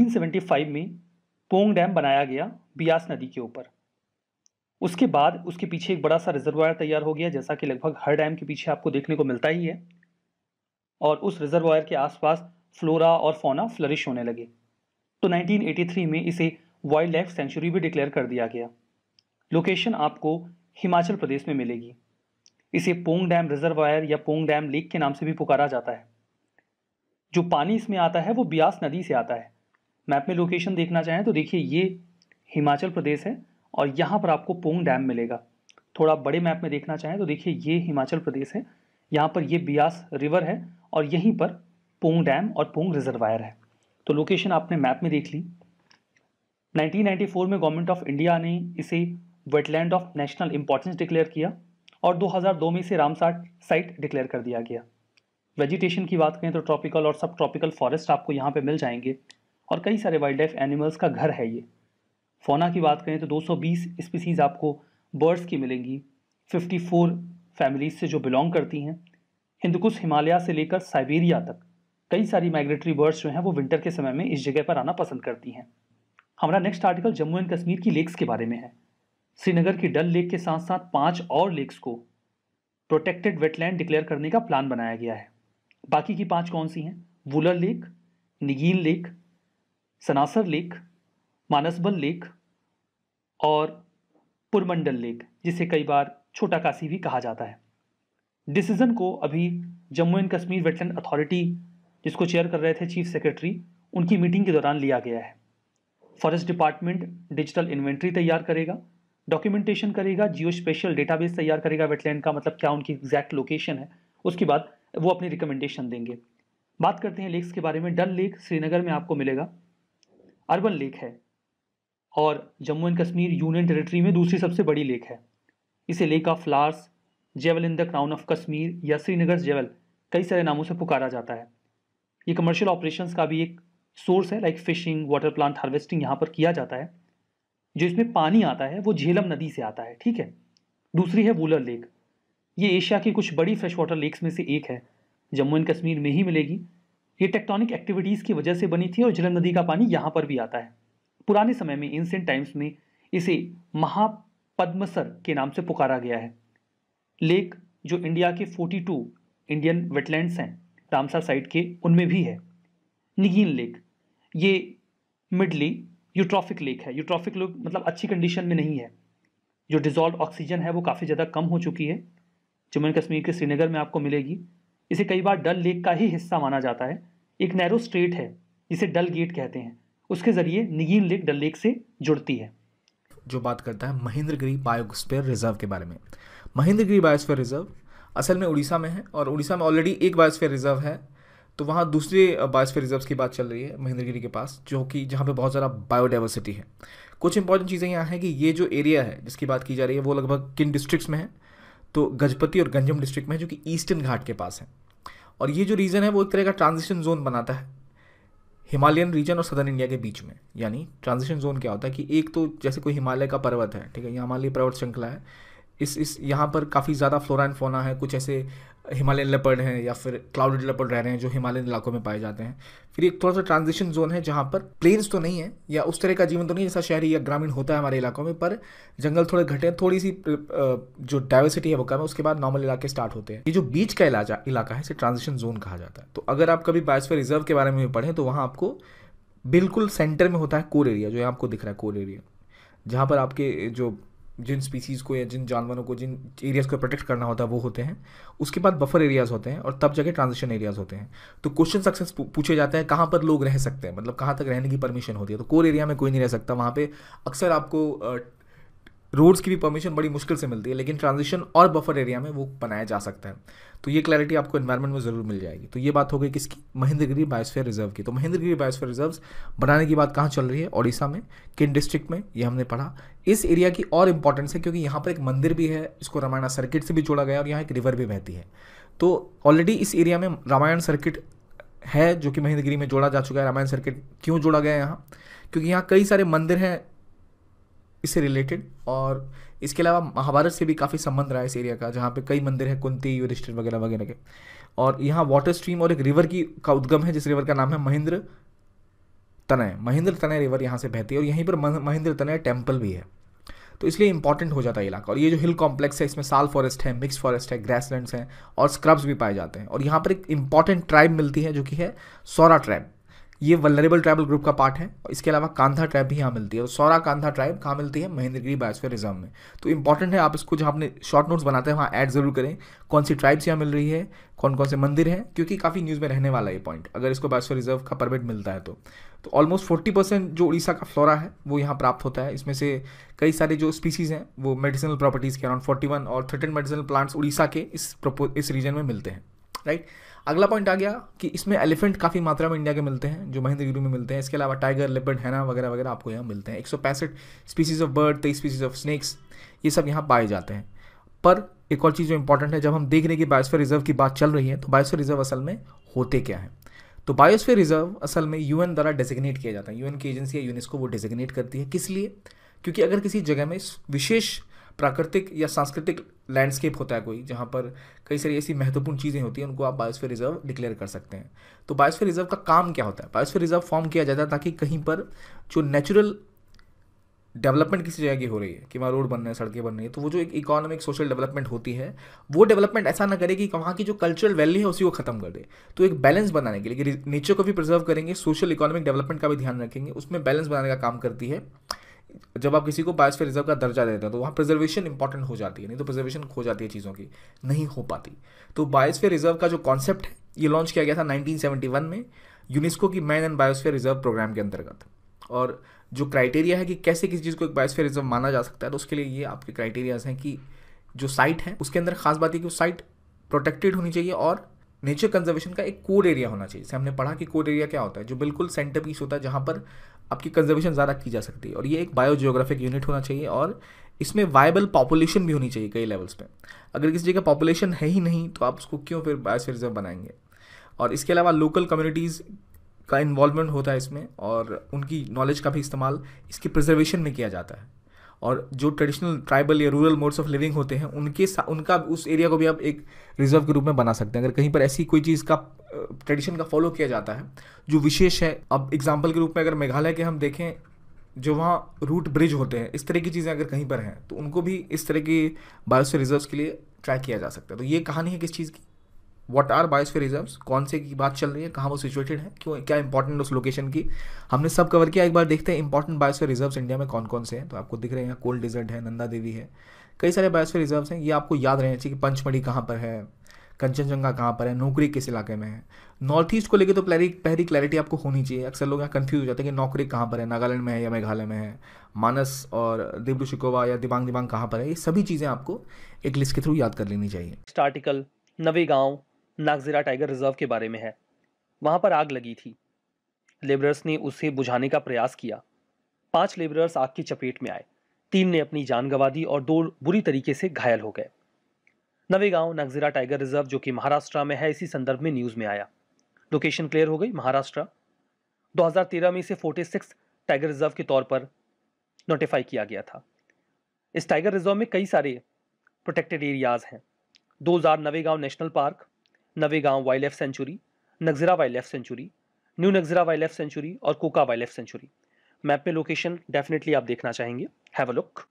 A: 1975 में पोंग डैम बनाया गया बियास नदी के ऊपर उसके बाद उसके पीछे एक बड़ा सा रिजर्वायर तैयार हो गया जैसा कि लगभग हर डैम के पीछे आपको देखने को मिलता ही है और उस रिजर्वायर के आसपास फ्लोरा और फोना फ्लरिश होने लगे तो 1983 में इसे वाइल्ड लाइफ सेंचुरी भी डिक्लेयर कर दिया गया लोकेशन आपको हिमाचल प्रदेश में मिलेगी इसे पोंग डैम रिजर्वायर या पोंग डैम लेक के नाम से भी पुकारा जाता है जो पानी इसमें आता है वो ब्यास नदी से आता है मैप में लोकेशन देखना चाहें तो देखिए ये हिमाचल प्रदेश है और यहाँ पर आपको पोंग डैम मिलेगा थोड़ा बड़े मैप में देखना चाहें तो देखिए ये हिमाचल प्रदेश है यहाँ पर ये बियास रिवर है और यहीं पर पोंग डैम और पोंग रिजर्वायर है तो लोकेशन आपने मैप में देख ली 1994 में गवर्नमेंट ऑफ इंडिया ने इसे wetland of national importance declare किया और 2002 में इसे रामसाट साइट डिक्लेयर कर दिया गया वेजिटेशन की बात करें तो ट्रॉपिकल और सब ट्रॉपिकल फॉरेस्ट आपको यहाँ पर मिल जाएंगे और कई सारे वाइल्ड लाइफ एनिमल्स का घर है ये फोना की बात करें तो 220 स्पीसीज़ आपको बर्ड्स की मिलेंगी 54 फैमिलीज से जो बिलोंग करती हैं हिंदकुश हिमालय से लेकर साइबेरिया तक कई सारी माइग्रेटरी बर्ड्स जो हैं वो विंटर के समय में इस जगह पर आना पसंद करती हैं हमारा next article Jammu and Kashmir की लेक्स के बारे में है श्रीनगर की डल लेक के साथ साथ पाँच और लेक्स को प्रोटेक्टेड वेटलैंड डिक्लेयर करने का प्लान बनाया गया है बाकी की पाँच कौन सी हैं Wular lake Nigeen lake Sanasar lake Manasbal lake और पुरमंडल लेक जिसे कई बार छोटा काशी भी कहा जाता है डिसीजन को अभी Jammu and Kashmir wetland authority जिसको चेयर कर रहे थे चीफ सेक्रेटरी उनकी मीटिंग के दौरान लिया गया है फॉरेस्ट डिपार्टमेंट डिजिटल इन्वेंट्री तैयार करेगा डॉक्यूमेंटेशन करेगा जियो स्पेशल डेटाबेस तैयार करेगा वेटलैंड का मतलब क्या उनकी एग्जैक्ट लोकेशन है उसके बाद वो अपनी रिकमेंडेशन देंगे बात करते हैं लेक्स के बारे में डल लेक श्रीनगर में आपको मिलेगा अर्बन लेक है और Jammu and Kashmir union territory में दूसरी सबसे बड़ी लेक है इसे lake of flowers jewel in the crown of Kashmir या श्रीनगर जेवल कई सारे नामों से पुकारा जाता है ये कमर्शियल ऑपरेशंस का भी एक सोर्स है like fishing water plant harvesting यहाँ पर किया जाता है जो इसमें पानी आता है वो झेलम नदी से आता है ठीक है दूसरी है वूलर लेक ये एशिया की कुछ बड़ी फ्रेश वाटर लेक्स में से एक है जम्मू एंड कश्मीर में ही मिलेगी ये टेक्टोनिक एक्टिविटीज़ की वजह से बनी थी और झेलम नदी का पानी यहाँ पर भी आता है पुराने समय में एंशियंट टाइम्स में इसे महापद्मसर के नाम से पुकारा गया है लेक जो इंडिया के 42 इंडियन वेटलैंड्स हैं रामसर साइट के उनमें भी है निगीन लेक ये मिडली यूट्रॉफिक लेक है यूट्रॉफिक लेक मतलब अच्छी कंडीशन में नहीं है जो डिजॉल्व ऑक्सीजन है वो काफ़ी ज़्यादा कम हो चुकी है जम्मू एंड कश्मीर के श्रीनगर में आपको मिलेगी इसे कई बार डल लेक का ही हिस्सा माना जाता है एक नैरो स्ट्रेट है जिसे डल गेट कहते हैं उसके ज़रिए निगीन लेक डल लेक से जुड़ती है जो बात करता है महेंद्रगिरी
B: बायोस्फीयर रिजर्व के बारे में महेंद्रगिरी बायोस्फीयर रिजर्व असल में उड़ीसा में है और उड़ीसा में ऑलरेडी एक बायोस्फीयर रिजर्व है तो वहाँ दूसरे बायोस्फीयर रिजर्व की बात चल रही है महेंद्रगिरी के पास जो कि जहाँ पे बहुत ज़्यादा बायोडाइवर्सिटी है कुछ इंपॉर्टेंट चीज़ें यहाँ हैं कि ये जो एरिया है जिसकी बात की जा रही है वो लगभग किन डिस्ट्रिक्ट्स में है तो गजपति और गंजम डिस्ट्रिक्ट में है जो कि ईस्टर्न घाट के पास है और ये जो रीजन है वो एक तरह का ट्रांजिशन जोन बनाता है हिमालयन रीजन और सदर्न इंडिया के बीच में यानी ट्रांजिशन जोन क्या होता है कि एक तो जैसे कोई हिमालय का पर्वत है ठीक है यहाँ हिमालय पर्वत श्रृंखला है इस इस यहाँ पर काफ़ी ज़्यादा फ्लोरा एंड फोना है कुछ ऐसे हिमालयन लेपर्ड हैं या फिर क्लाउडेड लेपर्ड रह रहे हैं जो हिमालयन इलाकों में पाए जाते हैं फिर एक थोड़ा सा ट्रांजिशन जोन है जहाँ पर प्लेन्स तो नहीं है या उस तरह का जीवन तो नहीं जैसा शहरी या ग्रामीण होता है हमारे इलाकों में पर जंगल थोड़े घटे हैं थोड़ी सी जो डाइवर्सिटी है कम है उसके बाद नॉर्मल इलाके स्टार्ट होते हैं ये जो बीच का इलाका इलाका है इसे ट्रांजिशन जोन कहा जाता है तो अगर आप कभी बायोस्फीयर रिजर्व के बारे में भी पढ़ें तो वहाँ आपको बिल्कुल सेंटर में होता है कोर एरिया जो यहाँ आपको दिख रहा है कोर एरिया जहाँ पर आपके जो जिन स्पीसीज़ को या जिन जानवरों को जिन एरियाज़ को प्रोटेक्ट करना होता है वो होते हैं उसके बाद बफर एरियाज़ होते हैं और तब जाके ट्रांजिशन एरियाज़ होते हैं तो क्वेश्चन सक्सेस पूछे जाते हैं कहाँ पर लोग रह सकते हैं मतलब कहाँ तक रहने की परमिशन होती है तो कोर एरिया में कोई नहीं रह सकता वहाँ पर अक्सर आपको रोड्स की भी परमिशन बड़ी मुश्किल से मिलती है लेकिन ट्रांजिशन और बफर एरिया में वो बनाया जा सकता है तो ये क्लैरिटी आपको इन्वायरमेंट में ज़रूर मिल जाएगी तो ये बात हो गई किसकी महेंद्रगिरी बायोस्फीयर रिजर्व की तो महेंद्रगिरी बायोस्फीयर रिजर्व बनाने की बात कहाँ चल रही है ओडिशा में किन डिस्ट्रिक्ट में ये हमने पढ़ा इस एरिया की और इंपॉर्टेंस है क्योंकि यहाँ पर एक मंदिर भी है इसको रामायण सर्किट से भी जोड़ा गया और यहाँ एक रिवर भी बहती है तो ऑलरेडी इस एरिया में रामायण सर्किट है जो कि महेंद्रगिरी में जोड़ा जा चुका है रामायण सर्किट क्यों जोड़ा गया है यहाँ क्योंकि यहाँ कई सारे मंदिर हैं इससे रिलेटेड और इसके अलावा महाभारत से भी काफ़ी संबंध रहा है इस एरिया का जहाँ पे कई मंदिर है कुंती युधिष्ठिर वगैरह वगैरह के और यहाँ वाटर स्ट्रीम और एक रिवर की का उद्गम है जिस रिवर का नाम है महेंद्र तनय महेंद्र तनय रिवर यहाँ से बहती है और यहीं पर महेंद्र तनय टेम्पल भी है तो इसलिए इंपॉर्टेंट हो जाता है इलाका और ये जो हिल कॉम्प्लेक्स है इसमें साल फॉरेस्ट है मिक्स फॉरेस्ट है ग्रासलैंड्स हैं और स्क्रब्स भी पाए जाते हैं और यहाँ पर एक इंपॉर्टेंट ट्राइब मिलती है जो कि है सौरा ट्राइब ये वल्लरेबल ट्राइबल ग्रुप का पार्ट है और इसके अलावा कांधा ट्राइब भी यहाँ मिलती है और सौरा कांधा ट्राइब कहाँ मिलती है महेंद्रगिरी बायोस्फीयर रिजर्व में तो इंपॉर्टेंट है आप इसको जहाँ आपने शॉर्ट नोट्स बनाते हैं वहाँ ऐड जरूर करें कौन सी ट्राइब्स यहाँ मिल रही है कौन कौन से मंदिर हैं क्योंकि काफ़ी न्यूज़ में रहने वाला है ये पॉइंट अगर इसको बायोस्फीयर रिजर्व का परमिट मिलता है तो तो ऑलमोस्ट फोर्टी परसेंट जो उड़ीसा का फ्लोरा है वो यहाँ प्राप्त होता है इसमें से कई सारे जो स्पीसीज़ हैं वो मेडिसिनल प्रॉपर्टीज़ के अराउंड फोर्टी वन और थर्टीन मेडिसिनल प्लांट्स उड़ीसा के इस इस रीजन में मिलते हैं राइट right? अगला पॉइंट आ गया कि इसमें एलिफेंट काफ़ी मात्रा में इंडिया के मिलते हैं जो महेंद्रगिरी में मिलते हैं इसके अलावा टाइगर लिपर्ड हैना वगैरह वगैरह आपको यहाँ मिलते हैं एक सौ पैंसठ स्पीसीज ऑफ बर्ड तेईस स्पीसीज ऑफ स्नैक्स ये सब यहाँ पाए जाते हैं पर एक और चीज़ जो इंपॉर्टेंट है जब हम देख रहे हैं कि बायोस्फीयर रिजर्व की बात चल रही है तो बायोस्फीयर रिजर्व असल में होते क्या हैं तो बायोस्फीयर रिजर्व असल में यूएन द्वारा डेजिग्नेट किया जाता है यूएन की एजेंसी है यूनेस्को वो डेजिग्नेट करती है किस लिए क्योंकि अगर किसी जगह में विशेष प्राकृतिक या सांस्कृतिक लैंडस्केप होता है कोई जहाँ पर कई सारी ऐसी महत्वपूर्ण चीज़ें होती हैं उनको आप बायोस्फीयर रिजर्व डिक्लेयर कर सकते हैं तो बायोस्फीयर रिजर्व का काम क्या होता है बायोस्फीयर रिजर्व फॉर्म किया जाता है ताकि कहीं पर जो नेचुरल डेवलपमेंट किसी जगह की हो रही है कि वहाँ रोड बन रहे हैं सड़कें बन रही है तो वो जो एक इकोनॉमिक सोशल डेवलपमेंट होती है वो डेवलपमेंट ऐसा ना करे कि वहाँ की जो कल्चरल वैल्यू है उसी को खत्म कर दे तो एक बैलेंस बनाने के लिए नेचर को भी प्रिजर्व करेंगे सोशल इकोनॉमिक डेवलपमेंट का भी ध्यान रखेंगे उसमें बैलेंस बनाने का काम करती है जब आप किसी को बायोस्फीयर रिजर्व का दर्जा देते हैं तो वहाँ प्रिजर्वेशन इंपॉर्टेंट हो जाती है नहीं तो प्रिजर्वेशन खो जाती है चीज़ों की नहीं हो पाती तो बायोस्फीयर रिजर्व का जो कॉन्सेप्ट है ये लॉन्च किया गया था 1971 में यूनेस्को की man and biosphere reserve programme के अंतर्गत और जो क्राइटेरिया है कि कैसे किसी चीज़ को एक बायोस्फीयर रिजर्व माना जा सकता है तो उसके लिए ये आपके क्राइटेरियाज हैं कि जो साइट है उसके अंदर खास बात है कि वो साइट प्रोटेक्टेड होनी चाहिए और नेचर कंजर्वेशन का एक कोर एरिया होना चाहिए जैसे हमने पढ़ा कि कोर एरिया क्या होता है जो बिल्कुल सेंटर पीस होता है जहाँ पर आपकी कंजर्वेशन ज़्यादा की जा सकती है और ये एक बायोजियोग्राफिक यूनिट होना चाहिए और इसमें वायबल पॉपुलेशन भी होनी चाहिए कई लेवल्स पे अगर किसी जगह पॉपुलेशन है ही नहीं तो आप उसको क्यों फिर बायोस्फीयर रिजर्व बनाएंगे और इसके अलावा लोकल कम्युनिटीज़ का इन्वॉल्वमेंट होता है इसमें और उनकी नॉलेज का भी इस्तेमाल इसकी प्रिजर्वेशन में किया जाता है और जो ट्रेडिशनल ट्राइबल या रूरल मोड्स ऑफ लिविंग होते हैं उनके उनका उस एरिया को भी आप एक रिजर्व के रूप में बना सकते हैं अगर कहीं पर ऐसी कोई चीज़ का ट्रेडिशन का फॉलो किया जाता है जो विशेष है अब एग्जाम्पल के रूप में अगर मेघालय के हम देखें जो वहाँ रूट ब्रिज होते हैं इस तरह की चीज़ें अगर कहीं पर हैं तो उनको भी इस तरह की बायोस्फीयर रिजर्व के लिए ट्रैक किया जा सकता है तो ये कहानी है किस चीज़ की व्हाट आर बायोस्फीयर रिजर्व्स कौन से की बात चल रही है कहाँ वो सिचुएटेड है क्यों क्या इंपॉर्टेंट उस लोकेशन की हमने सब कवर किया एक बार देखते हैं इंपॉर्टेंट बायोस्फीयर रिजर्व्स इंडिया में कौन कौन से हैं तो आपको दिख रहे हैं कोल्ड डिजर्ट है नंदा देवी है कई सारे बायोस्फीयर रिजर्व्स हैं ये आपको याद रहना चाहिए कि पंचमढ़ी कहाँ पर है कंचनजंगा कहाँ पर है नौकरी किस इलाके में है नॉर्थ ईस्ट को लेकर तो पहली पहली क्लैरिटी आपको होनी चाहिए अक्सर लोग यहाँ कन्फ्यूज हो जाते हैं कि नौकरी कहाँ पर है नागालैंड में है या मेघालय में है मानस और दिब्रू शिकोवा या दिबांग दिबांग कहाँ पर है ये सभी चीज़ें आपको एक लिस्ट के थ्रू याद कर लेनी चाहिए
A: आर्टिकल गाँव नागजिरा टाइगर रिजर्व के बारे में है वहां पर आग लगी थी लेबरर्स ने उसे बुझाने का प्रयास किया पांच लेबरर्स आग की चपेट में आए तीन ने अपनी जान गंवा दी और दो बुरी तरीके से घायल हो गए नवेगांव नागजिरा टाइगर रिजर्व जो कि महाराष्ट्र में है इसी संदर्भ में न्यूज़ में आया लोकेशन क्लियर हो गई महाराष्ट्र 2013 में इसे फोर्टी सिक्स टाइगर रिजर्व के तौर पर नोटिफाई किया गया था इस टाइगर रिजर्व में कई सारे प्रोटेक्टेड एरियाज़ हैं दो हज़ार Navegaon national park Navegaon wild life sanctuary Nagzira wild life sanctuary new Nagzira wild life sanctuary और Koka wild life sanctuary map में लोकेशन डेफिनेटली आप देखना चाहेंगे हैव अ लुक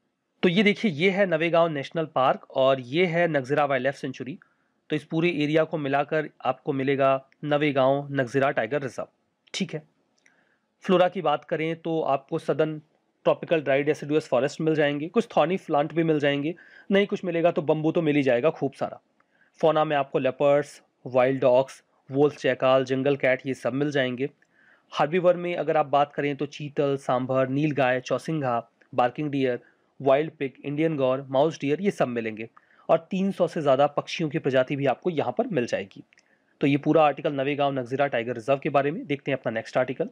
A: तो ये देखिए ये है नवेगांव नेशनल पार्क और ये है नगजरा वाइल्ड लाइफ सेंचुरी तो इस पूरे एरिया को मिलाकर आपको मिलेगा नवेगांव नगजरा टाइगर रिजर्व ठीक है फ्लोरा की बात करें तो आपको southern tropical dry deciduous forest मिल जाएंगे कुछ थॉनी प्लांट भी मिल जाएंगे नहीं कुछ मिलेगा तो बम्बू तो मिल ही जाएगा खूब सारा फोना में आपको leopards wild dogs wolves jackal jungle cat ये सब मिल जाएंगे हार्बीवर में अगर आप बात करें तो chital sambar nilgai chousingha barking deer wild pig Indian gaur mouse deer ये सब मिलेंगे और 300 से ज़्यादा पक्षियों की प्रजाति भी आपको यहाँ पर मिल जाएगी तो ये पूरा article Navegaon Nagzira tiger reserve के बारे में देखते हैं अपना नेक्स्ट आर्टिकल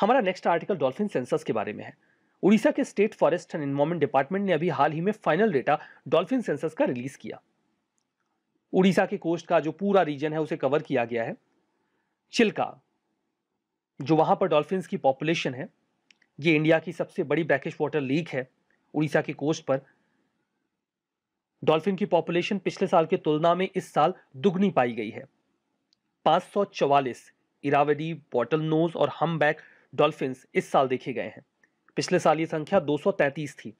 A: हमारा नेक्स्ट आर्टिकल डॉल्फिन सेंसस के बारे में है उड़ीसा के state forest and environment department ने अभी हाल ही में फाइनल डेटा डॉल्फिन सेंसस का रिलीज किया उड़ीसा के कोस्ट का जो पूरा रीजन है उसे कवर किया गया है चिल्का जो वहाँ पर डॉल्फिन्स की पॉपुलेशन है ये इंडिया की सबसे बड़ी ब्रैकिश वाटर लीक है उड़ीसा के कोस्ट पर डॉल्फिन की पॉपुलेशन पिछले साल की तुलना में इस साल दुगनी पाई गई है 544 इरावडी बॉटल नोज और बैक डॉल्फिन्स इस साल देखे गए हैं पिछले साल ये संख्या 233 थी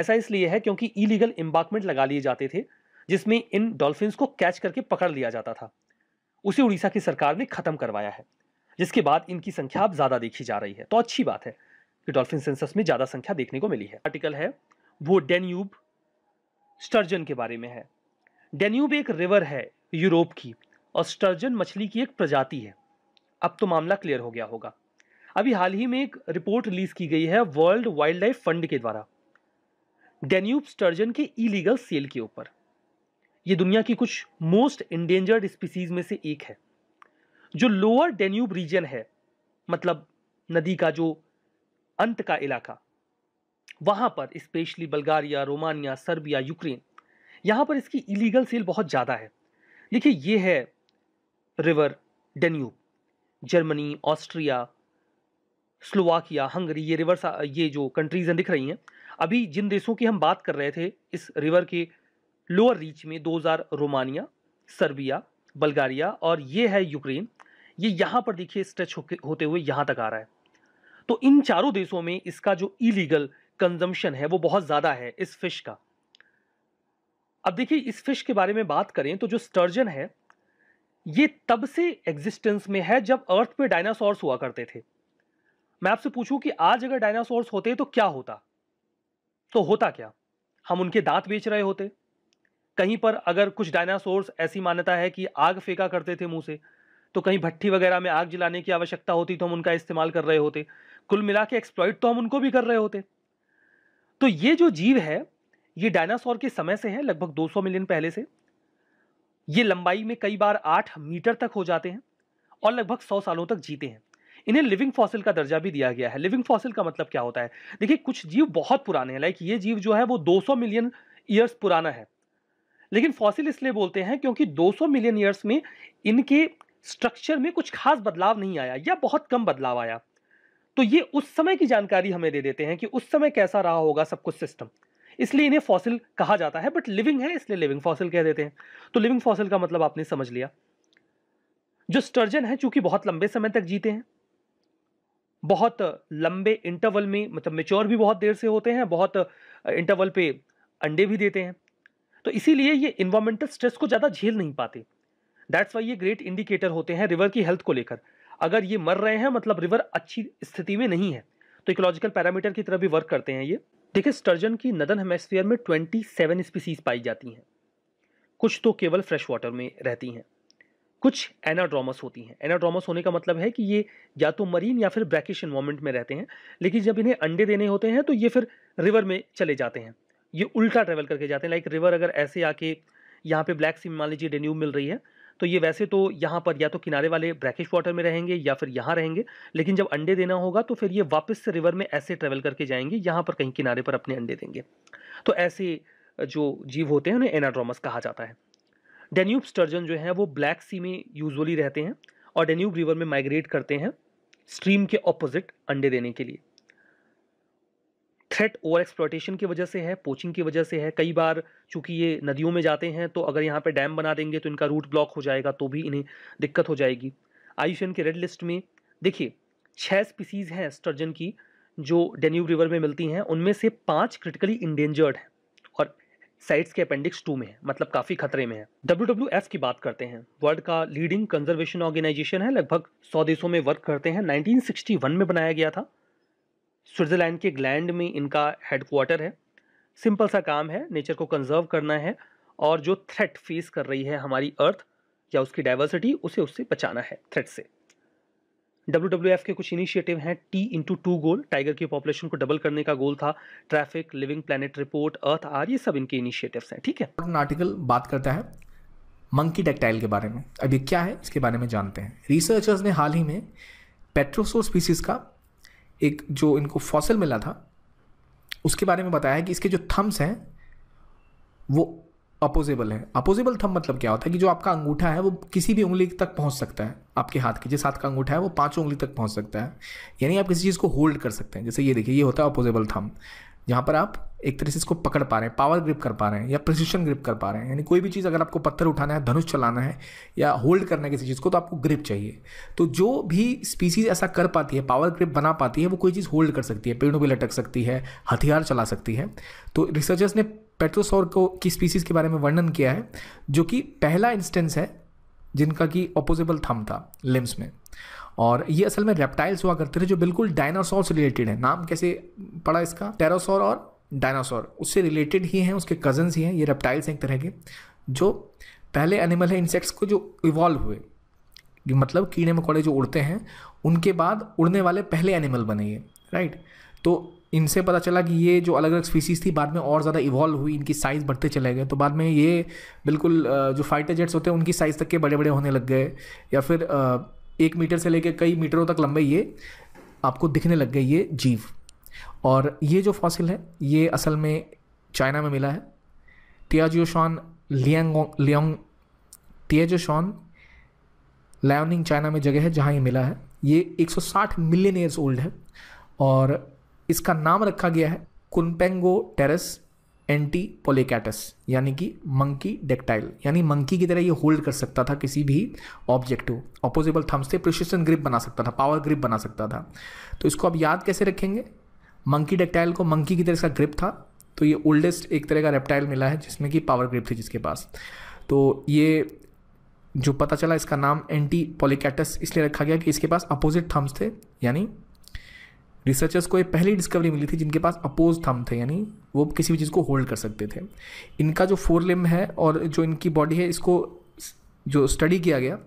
A: ऐसा इसलिए है क्योंकि इलीगल इम्बार्कमेंट लगा लिए जाते थे जिसमें इन डॉल्फिन को कैच करके पकड़ लिया जाता था उसे उड़ीसा की सरकार ने खत्म करवाया है जिसके बाद इनकी संख्या अब ज़्यादा देखी जा रही है तो अच्छी बात है कि डॉल्फिन सेंसस में ज़्यादा संख्या देखने को मिली है आर्टिकल है वो डेन्यूब स्टर्जन के बारे में है डेन्यूब एक रिवर है यूरोप की और स्टर्जन मछली की एक प्रजाति है अब तो मामला क्लियर हो गया होगा अभी हाल ही में एक रिपोर्ट रिलीज की गई है वर्ल्ड वाइल्ड लाइफ फंड के द्वारा डेन्यूब स्टर्जन के इलीगल सेल के ऊपर ये दुनिया की कुछ मोस्ट इंडेंजर्ड स्पीसीज में से एक है जो लोअर डेन्यूब रीजन है मतलब नदी का जो अंत का इलाका वहां पर specially Bulgaria Romania Serbia Ukraine यहां पर इसकी इलीगल सेल बहुत ज़्यादा है देखिए ये है river Danube Germany Austria Slovakia Hungary ये रिवर्स ये जो कंट्रीज़ हैं दिख रही हैं अभी जिन देशों की हम बात कर रहे थे इस रिवर के लोअर रीच में 2000 रोमानिया सर्बिया बल्गारिया और ये है यूक्रेन ये यहाँ पर देखिए स्ट्रेच हो, होते हुए यहाँ तक आ रहा है तो इन चारों देशों में इसका जो इलीगल कंजम्पशन है वो बहुत ज़्यादा है इस फिश का अब देखिए इस फिश के बारे में बात करें तो जो स्टर्जन है ये तब से एग्जिस्टेंस में है जब अर्थ पे डायनासोर्स हुआ करते थे मैं आपसे पूछूं कि आज अगर डायनासोर्स होते तो क्या होता तो होता क्या हम उनके दांत बेच रहे होते कहीं पर अगर कुछ डायनासोर्स ऐसी मान्यता है कि आग फेंका करते थे मुंह से तो कहीं भट्टी वगैरह में आग जलाने की आवश्यकता होती तो हम उनका इस्तेमाल कर रहे होते कुल मिला के एक्सप्लॉइट तो हम उनको भी कर रहे होते तो ये जो जीव है ये डायनासोर के समय से है लगभग 200 मिलियन पहले से ये लंबाई में कई बार 8 मीटर तक हो जाते हैं और लगभग 100 सालों तक जीते हैं इन्हें लिविंग फॉसिल का दर्जा भी दिया गया है लिविंग फॉसिल का मतलब क्या होता है देखिए कुछ जीव बहुत पुराने हैं लाइक ये जीव जो है वो 200 मिलियन ईयर्स पुराना है लेकिन फॉसिल इसलिए बोलते हैं क्योंकि 200 मिलियन ईयर्स में इनके स्ट्रक्चर में कुछ खास बदलाव नहीं आया या बहुत कम बदलाव आया तो ये उस समय की जानकारी हमें दे देते हैं कि उस समय कैसा रहा होगा सब कुछ सिस्टम इसलिए इन्हें फॉसिल कहा जाता है बट लिविंग है इसलिए लिविंग फॉसिल कह देते हैं तो लिविंग फॉसिल का मतलब आपने समझ लिया जो स्टर्जन है चूंकि बहुत लंबे समय तक जीते हैं बहुत लंबे इंटरवल में मतलब मेच्योर भी बहुत देर से होते हैं बहुत इंटरवल पे अंडे भी देते हैं तो इसीलिए ये इन्वायरमेंटल स्ट्रेस को ज़्यादा झेल नहीं पाते दैट्स वाई ये ग्रेट इंडिकेटर होते हैं रिवर की हेल्थ को लेकर अगर ये मर रहे हैं मतलब रिवर अच्छी स्थिति में नहीं है तो इकोलॉजिकल पैरामीटर की तरफ भी वर्क करते हैं ये देखिए स्टर्जन की नदन हेमोस्फियर में ट्वेंटी सेवन स्पीसीज पाई जाती हैं कुछ तो केवल फ्रेश वाटर में रहती हैं कुछ एनाड्रोमस होती हैं एनाड्रोमस होने का मतलब है कि ये या तो मरीन या फिर ब्रैकिश इन्वायरमेंट में रहते हैं लेकिन जब इन्हें अंडे देने होते हैं तो ये फिर रिवर में चले जाते हैं ये उल्टा ट्रेवल करके जाते हैं लाइक रिवर अगर ऐसे आके यहाँ पे ब्लैक सी मान लीजिए डेन्यूब मिल रही है तो ये वैसे तो यहाँ पर या तो किनारे वाले ब्रैकिश वाटर में रहेंगे या फिर यहाँ रहेंगे लेकिन जब अंडे देना होगा तो फिर ये वापस से रिवर में ऐसे ट्रेवल करके जाएंगे यहाँ पर कहीं किनारे पर अपने अंडे देंगे तो ऐसे जो जीव होते हैं उन्हें एनाड्रोमस कहा जाता है डेन्यूब स्टर्जन जो है वो ब्लैक सी में यूजली रहते हैं और डेन्यूब रिवर में माइग्रेट करते हैं स्ट्रीम के ऑपोजिट अंडे देने के लिए थ्रेट ओवर एक्सप्लोटेशन की वजह से है पोचिंग की वजह से है कई बार चूंकि ये नदियों में जाते हैं तो अगर यहाँ पे डैम बना देंगे तो इनका रूट ब्लॉक हो जाएगा तो भी इन्हें दिक्कत हो जाएगी आयुषन के रेड लिस्ट में देखिए छः स्पीसीज़ हैं स्टर्जन की जो डेन्यूब रिवर में मिलती हैं उनमें से पाँच क्रिटिकली इंडेंजर्ड हैं और साइट्स के अपेंडिक्स टू में है मतलब काफ़ी खतरे में है डब्ल्यू डब्ल्यू एफ की बात करते हैं वर्ल्ड का लीडिंग कंजर्वेशन ऑर्गेनाइजेशन है लगभग सौ देशों में वर्क करते हैं नाइनटीन में बनाया गया था स्विट्ज़रलैंड के ग्लैंड में इनका हेडक्वार्टर है सिंपल सा काम है नेचर को कंजर्व करना है और जो थ्रेट फेस कर रही है हमारी अर्थ या उसकी डाइवर्सिटी उसे उससे बचाना है थ्रेट से डब्ल्यू डब्ल्यू एफ के कुछ इनिशिएटिव हैं T into two goal tiger की पॉपुलेशन को डबल करने का गोल था traffic living planet report Earth hour ये सब इनके इनिशिएटिव्स हैं ठीक है
B: आर्टिकल बात करता है मंकी टेक्टाइल के बारे में अब ये क्या है इसके बारे में जानते हैं रिसर्चर्स ने हाल ही में पेट्रोसो स्पीसीज का एक जो इनको फॉसिल मिला था उसके बारे में बताया है कि इसके जो थम्स हैं वो अपोजेबल है अपोजेबल थम मतलब क्या होता है कि जो आपका अंगूठा है वो किसी भी उंगली तक पहुंच सकता है आपके हाथ के जिस हाथ का अंगूठा है वो पांचों उंगली तक पहुंच सकता है यानी आप किसी चीज़ को होल्ड कर सकते हैं जैसे ये देखिए ये होता है अपोजेबल थम यहाँ पर आप एक तरह से इसको पकड़ पा रहे हैं पावर ग्रिप कर पा रहे हैं या प्रिसिशन ग्रिप कर पा रहे हैं यानी कोई भी चीज़ अगर आपको पत्थर उठाना है धनुष चलाना है या होल्ड करना है किसी चीज़ को तो आपको ग्रिप चाहिए तो जो भी स्पीसीज ऐसा कर पाती है पावर ग्रिप बना पाती है वो कोई चीज़ होल्ड कर सकती है पेड़ों पर लटक सकती है हथियार चला सकती है तो रिसर्चर्स ने पेट्रोसोर को की स्पीसीज़ के बारे में वर्णन किया है जो कि पहला इंस्टेंस है जिनका कि ऑपोजेबल थम था लिम्स में और ये असल में रेप्टाइल्स हुआ करते थे जो बिल्कुल डायनासोर से रिलेटेड है नाम कैसे पड़ा इसका टेरासोर और डायनासोर उससे रिलेटेड ही हैं उसके कजन्स ही हैं ये रेप्टाइल्स हैं एक तरह के जो पहले एनिमल है इंसेक्ट्स को जो इवॉल्व हुए मतलब कीड़े मकोड़े जो उड़ते हैं उनके बाद उड़ने वाले पहले एनिमल बने ये राइट तो इनसे पता चला कि ये जो अलग अलग स्पीसीज थी बाद में और ज़्यादा इवॉल्व हुई इनकी साइज़ बढ़ते चले गए तो बाद में ये बिल्कुल जो फाइटर जेट्स होते हैं उनकी साइज़ तक के बड़े बड़े होने लग गए या फिर एक मीटर से लेकर कई मीटरों तक लंबे ये आपको दिखने लग गए ये जीव और ये जो फॉसिल है ये असल में चाइना में मिला है Tiaojishan Liang Liang Tiaojishan Liaoning China में जगह है जहाँ ये मिला है ये 160 मिलियन ईयर्स ओल्ड है और इसका नाम रखा गया है कुनपेंगो टेरेस एंटी पोलिकैटस यानी कि मंकी डेक्टाइल यानी मंकी की तरह ये होल्ड कर सकता था किसी भी ऑब्जेक्ट को ऑपोजिबल थम्स से प्रिशिशन ग्रिप बना सकता था पावर ग्रिप बना सकता था तो इसको आप याद कैसे रखेंगे मंकी डेक्टाइल को मंकी की तरह इसका ग्रिप था तो ये ओल्डेस्ट एक तरह का रेप्टाइल मिला है जिसमें कि पावर ग्रिप थी जिसके पास तो ये जो पता चला इसका नाम एंटी पोलिकैटस इसलिए रखा गया कि इसके पास अपोजिट थम्स थे यानी रिसर्चर्स को ये पहली डिस्कवरी मिली थी जिनके पास अपोज थम थे यानी वो किसी भी चीज़ को होल्ड कर सकते थे इनका जो फोर लिम है और जो इनकी बॉडी है इसको जो स्टडी किया गया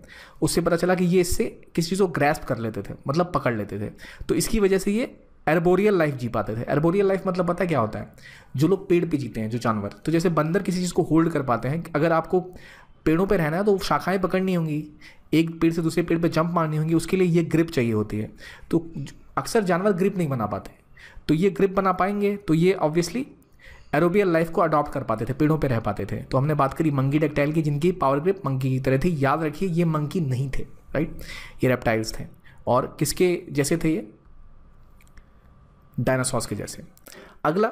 B: उससे पता चला कि ये इससे किसी चीज़ को ग्रैस्प कर लेते थे मतलब पकड़ लेते थे तो इसकी वजह से ये एरबोरियल लाइफ जी पाते थे एरबोरियल लाइफ मतलब पता क्या होता है जो लोग पेड़ पे जीते हैं जो जानवर तो जैसे बंदर किसी चीज़ को होल्ड कर पाते हैं अगर आपको पेड़ों पे रहना है तो शाखाएं पकड़नी होंगी एक पेड़ से दूसरे पेड़ पे जंप मारनी होंगी उसके लिए ये ग्रिप चाहिए होती है तो अक्सर जानवर ग्रिप नहीं बना पाते तो ये ग्रिप बना पाएंगे तो ये ऑब्वियसली एरोबियल लाइफ को अडॉप्ट कर पाते थे पेड़ों पे रह पाते थे तो हमने बात करी मंकी डेक्टाइल की जिनकी पावर ग्रिप मंकी की तरह थी याद रखिए ये मंकी नहीं थे राइट ये रेप्टाइल्स थे और किसके जैसे थे ये डायनासॉर्स के जैसे अगला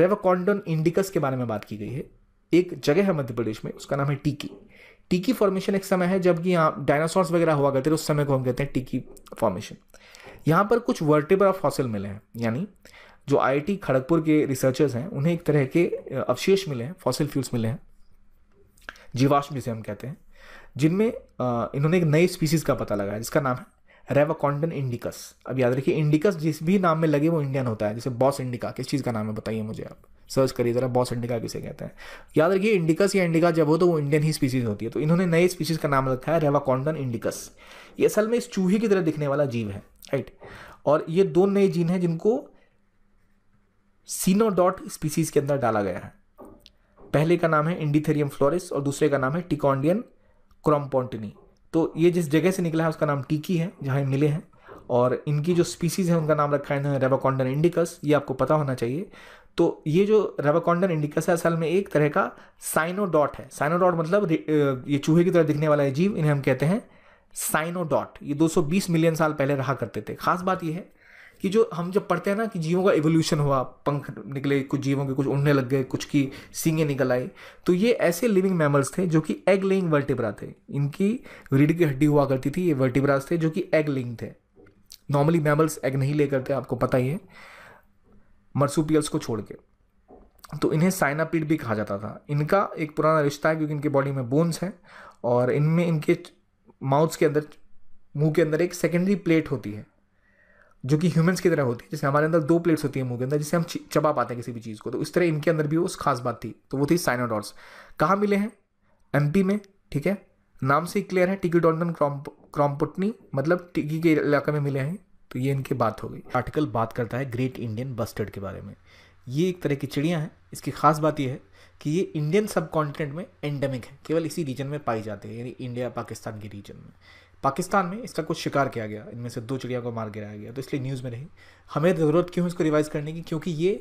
B: रेवकॉन्डन इंडिकस के बारे में बात की गई है एक जगह है मध्य प्रदेश में उसका नाम है टीकी टीकी फॉर्मेशन एक समय है जबकि यहाँ डायनासॉर्स वगैरह हुआ करते थे उस समय को हम कहते हैं टीकी फॉर्मेशन यहाँ पर कुछ वर्टिब्रा फॉसिल मिले हैं यानी जो आईआईटी खड़गपुर के रिसर्चर्स हैं उन्हें एक तरह के अवशेष मिले हैं फॉसिल फ्यूल्स मिले हैं जीवाश्म जिसे हम कहते हैं जिनमें इन्होंने एक नई स्पीसीज़ का पता लगाया जिसका नाम है रेवाकॉन्डन इंडिकस अब याद रखिए इंडिकस जिस भी नाम में लगे वो इंडियन होता है जैसे बॉस इंडिका किस चीज़ का नाम है बताइए मुझे आप सर्च करिए ज़रा बॉस इंडिका किसे कहते हैं याद रखिए इंडिकस या इंडिका जब हो तो वो इंडियन ही स्पीसीज़ होती है तो इन्होंने नए स्पीसीज़ का नाम रखा है रेवाकॉन्डन इंडिकस ये असल में इस चूहे की तरह दिखने वाला जीव है राइट और ये दो नए जीन हैं जिनको सीनोडॉट स्पीसीज के अंदर डाला गया है पहले का नाम है इंडिथेरियम फ्लोरिस और दूसरे का नाम है टिकॉन्डियन क्रॉम्पोन्टनी तो ये जिस जगह से निकला है उसका नाम टीकी है जहाँ मिले हैं और इनकी जो स्पीसीज़ है उनका नाम रखा है रेबाकॉन्डन इंडिकस ये आपको पता होना चाहिए तो ये जो रेबाकॉन्डन इंडिकस है असल में एक तरह का साइनोडॉट है साइनोडॉट मतलब ये चूहे की तरह दिखने वाला है जीव इन्हें हम कहते हैं साइनोडॉट ये 220 मिलियन साल पहले रहा करते थे खास बात यह है कि जो हम जब पढ़ते हैं ना कि जीवों का एवोल्यूशन हुआ पंख निकले कुछ जीवों के कुछ उड़ने लग गए कुछ की सींगे निकल आई तो ये ऐसे लिविंग मैमल्स थे जो कि एग लिंग वर्टिब्रा थे इनकी रीढ़ की हड्डी हुआ करती थी ये वर्टिब्राज थे जो कि एग लिंग थे नॉर्मली मैमल्स एग नहीं ले करते आपको पता ही है मर्सूपियल्स को छोड़ के तो इन्हें साइनापीड भी कहा जाता था इनका एक पुराना रिश्ता है क्योंकि इनकी बॉडी में बोन्स हैं और इनमें इनके माउथ के अंदर मुंह के अंदर एक सेकेंडरी प्लेट होती है जो कि ह्यूमंस की तरह होती है जैसे हमारे अंदर दो प्लेट्स होती है मुंह के अंदर जिससे हम चबा पाते हैं किसी भी चीज़ को तो इस तरह इनके अंदर भी वो खास बात थी तो वो थी साइनोडॉर्स कहाँ मिले हैं एम में ठीक है नाम से क्लियर है डॉन्टन क्रॉम्प क्रॉम्पुटनी मतलब टिकी के इलाके में मिले हैं तो ये इनकी बात हो गई आर्टिकल बात करता है ग्रेट इंडियन बस्टर्ड के बारे में ये एक तरह की चिड़िया है इसकी खास बात यह है कि ये इंडियन सब कॉन्टिनेंट में एंडेमिक है केवल इसी रीजन में पाई जाती है यानी इंडिया पाकिस्तान के रीजन में पाकिस्तान में इसका कुछ शिकार किया गया इनमें से दो चिड़िया को मार गिराया गया तो इसलिए न्यूज़ में रही हमें ज़रूरत क्यों इसको रिवाइज़ करने की क्योंकि ये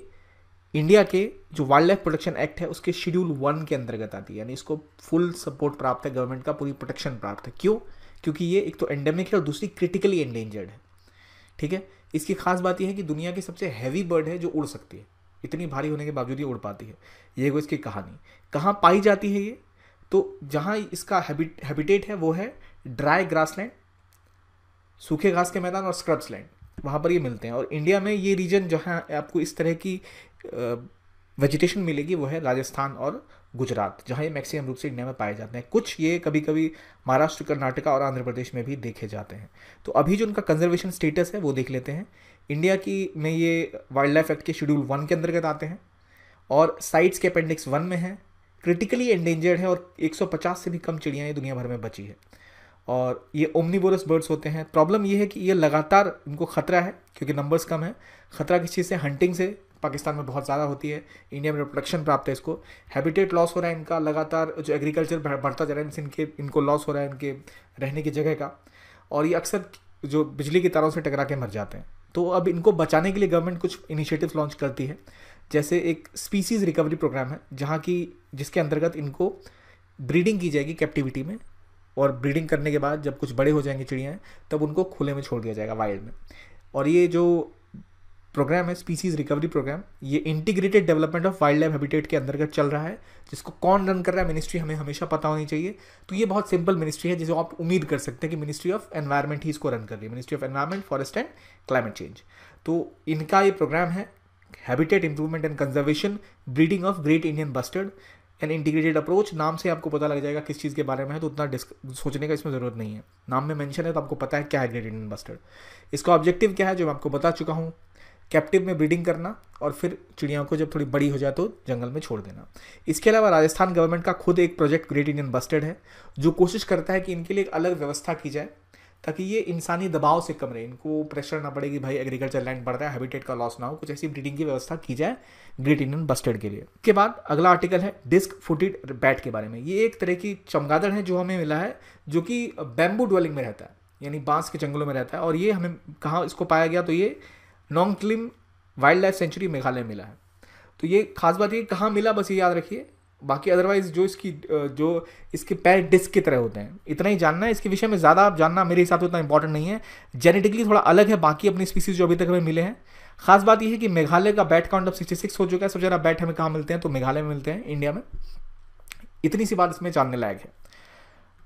B: इंडिया के जो वाइल्ड लाइफ प्रोटेक्शन एक्ट है उसके शेड्यूल वन के अंतर्गत आती है यानी इसको फुल सपोर्ट प्राप्त है गवर्नमेंट का पूरी प्रोटेक्शन प्राप्त है क्यों क्योंकि ये एक तो एंडेमिक है और दूसरी क्रिटिकली एंडेंजर्ड है ठीक है इसकी खास बात यह है कि दुनिया की सबसे हैवी बर्ड है जो उड़ सकती है इतनी भारी होने के बावजूद ये उड़ पाती है ये वो इसकी कहानी कहाँ पाई जाती है ये तो जहाँ इसका हैबिट हैबिटेट है वो है ड्राई ग्रास लैंड सूखे घास के मैदान और स्क्रब्स लैंड वहाँ पर ये मिलते हैं और इंडिया में ये रीजन जहाँ आपको इस तरह की वेजिटेशन मिलेगी वो है राजस्थान और गुजरात जहाँ ये मैक्सिमम रूप से इंडिया में पाए जाते हैं कुछ ये कभी कभी महाराष्ट्र कर्नाटका और आंध्र प्रदेश में भी देखे जाते हैं तो अभी जो उनका कंजर्वेशन स्टेटस है वो देख लेते हैं इंडिया की में ये वाइल्ड लाइफ एक्ट के शेड्यूल वन के अंतर्गत आते हैं और साइट्स के अपेंडिक्स वन में है क्रिटिकली एंडेंजर्ड है और 150 से भी कम चिड़ियाँ ये दुनिया भर में बची है और ये ओमनीबोरस बर्ड्स होते हैं प्रॉब्लम ये है कि ये लगातार इनको खतरा है क्योंकि नंबर्स कम है खतरा किस चीज़ से हंटिंग से पाकिस्तान में बहुत ज़्यादा होती है इंडिया में प्रोडक्शन प्राप्त है इसको हैबिटेट लॉस हो रहा है इनका लगातार जो एग्रीकल्चर बढ़ता जा रहा है इनके इनको लॉस हो रहा है इनके रहने की जगह का और ये अक्सर जो बिजली की तारों से टकरा के मर जाते हैं तो अब इनको बचाने के लिए गवर्नमेंट कुछ इनिशिएटिव लॉन्च करती है जैसे एक स्पीसीज़ रिकवरी प्रोग्राम है जहाँ की जिसके अंतर्गत इनको ब्रीडिंग की जाएगी कैप्टिविटी में और ब्रीडिंग करने के बाद जब कुछ बड़े हो जाएंगे चिड़ियाँ तब उनको खुले में छोड़ दिया जाएगा वाइल्ड में और ये जो प्रोग्राम है स्पीसीज रिकवरी प्रोग्राम ये integrated development of wild life habitat के अंतर्गत चल रहा है जिसको कौन रन कर रहा है मिनिस्ट्री हमें हमेशा पता होनी चाहिए तो ये बहुत सिंपल मिनिस्ट्री है जिसे आप उम्मीद कर सकते हैं कि मिनिस्ट्री ऑफ एनवायरमेंट ही इसको रन कर रही है ministry of environment forest and climate change तो इनका ये प्रोग्राम है habitat improvement and conservation breeding of great Indian bustard an integrated approach नाम से आपको पता लग जाएगा किस चीज़ के बारे में है तो उतना सोचने का इसमें ज़रूरत नहीं है नाम में मेंशन है तो आपको पता है क्या है ग्रेट इंडियन बस्टर्ड इसका ऑब्जेक्टिव क्या है जो मैं आपको बता चुका हूँ कैप्टिव में ब्रीडिंग करना और फिर चिड़ियों को जब थोड़ी बड़ी हो जाए तो जंगल में छोड़ देना इसके अलावा राजस्थान गवर्नमेंट का खुद एक प्रोजेक्ट ग्रेट इंडियन बस्टेड है जो कोशिश करता है कि इनके लिए एक अलग व्यवस्था की जाए ताकि ये इंसानी दबाव से कम रहे इनको प्रेशर ना पड़े कि भाई एग्रीकल्चर लैंड बढ़ रहा है हैबिटेट का लॉस ना हो कुछ ऐसी ब्रीडिंग की व्यवस्था की जाए ग्रेट इंडियन बस्टेड के लिए के बाद अगला आर्टिकल है डिस्क फुटेड बैट के बारे में ये एक तरह की चमगादड़ है जो हमें मिला है जो कि बैम्बू ड्वेलिंग में रहता है यानी बांस के जंगलों में रहता है और ये हमें कहाँ इसको पाया गया तो ये Nongkhyllem wild life sanctuary Meghalaya मिला है तो ये खास बात ये कहाँ मिला बस ये याद रखिए बाकी अदरवाइज जो इसकी जो इसके पैर डिस्क की तरह होते हैं इतना ही जानना है इसके विषय में ज़्यादा आप जानना मेरे हिसाब से उतना इंपॉर्टेंट नहीं है जेनेटिकली थोड़ा अलग है बाकी अपनी स्पीसीज जो अभी तक हमें मिले हैं खास बात यह है कि मेघालय का बैट काउंट अब सिक्सटी सिक्स हो चुका है सबसे ज़्यादा बैट हमें कहाँ मिलते हैं तो मेघालय में मिलते हैं इंडिया में इतनी सी बात इसमें जानने लायक है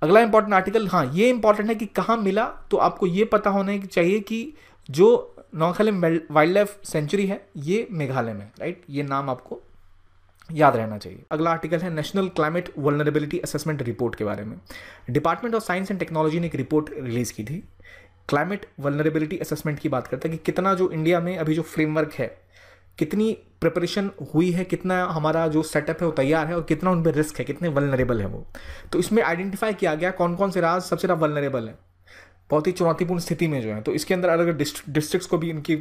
B: अगला इंपॉर्टेंट आर्टिकल हाँ ये इंपॉर्टेंट है कि कहाँ मिला तो आपको ये पता होना चाहिए कि जो नौखाली वाइल्ड लाइफ सेंचुरी है ये मेघालय में राइट ये नाम आपको याद रहना चाहिए अगला आर्टिकल है national climate vulnerability assessment report के बारे में department of science and technology ने एक रिपोर्ट रिलीज़ की थी क्लाइमेट वलनरेबिलिटी असेसमेंट की बात करते हैं कि कितना जो इंडिया में अभी जो फ्रेमवर्क है कितनी प्रिपरेशन हुई है कितना हमारा जो सेटअप है वो तैयार है और कितना उन पर रिस्क है कितने वलनरेबल है वो तो इसमें आइडेंटिफाई किया गया कौन कौन से राज सबसे ज़्यादा वलनरेबल है बहुत ही चुनौतीपूर्ण स्थिति में जो है तो इसके अंदर अलग अलग डिस्ट्रिक्ट्स को भी इनकी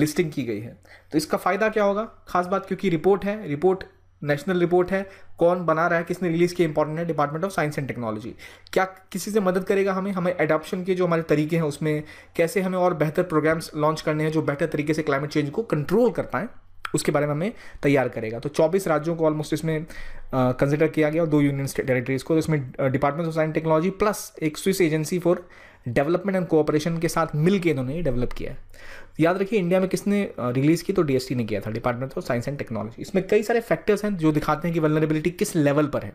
B: लिस्टिंग की गई है तो इसका फ़ायदा क्या होगा खास बात क्योंकि रिपोर्ट है रिपोर्ट नेशनल रिपोर्ट है कौन बना रहा है किसने रिलीज़ किया इंपॉर्टेंट है department of science and technology क्या किसी से मदद करेगा हमें हमें एडॉप्शन के जो हमारे तरीके हैं उसमें कैसे हमें और बेहतर प्रोग्राम्स लॉन्च करने हैं जो बेहतर तरीके से क्लाइमेट चेंज को कंट्रोल कर पाएँ उसके बारे में हमें तैयार करेगा तो 24 राज्यों को ऑलमोस्ट इसमें कंसिडर किया गया और दो यूनियन टेरेटरीज को तो इसमें department of science technology plus एक Swiss agency for development and cooperation के साथ मिलकर इन्होंने डेवलप किया है याद रखिए इंडिया में किसने रिलीज़ की तो डीएसटी ने किया था department of science and technology इसमें कई सारे फैक्टर्स हैं जो दिखाते हैं कि वलनरेबिलिटी किस लेवल पर है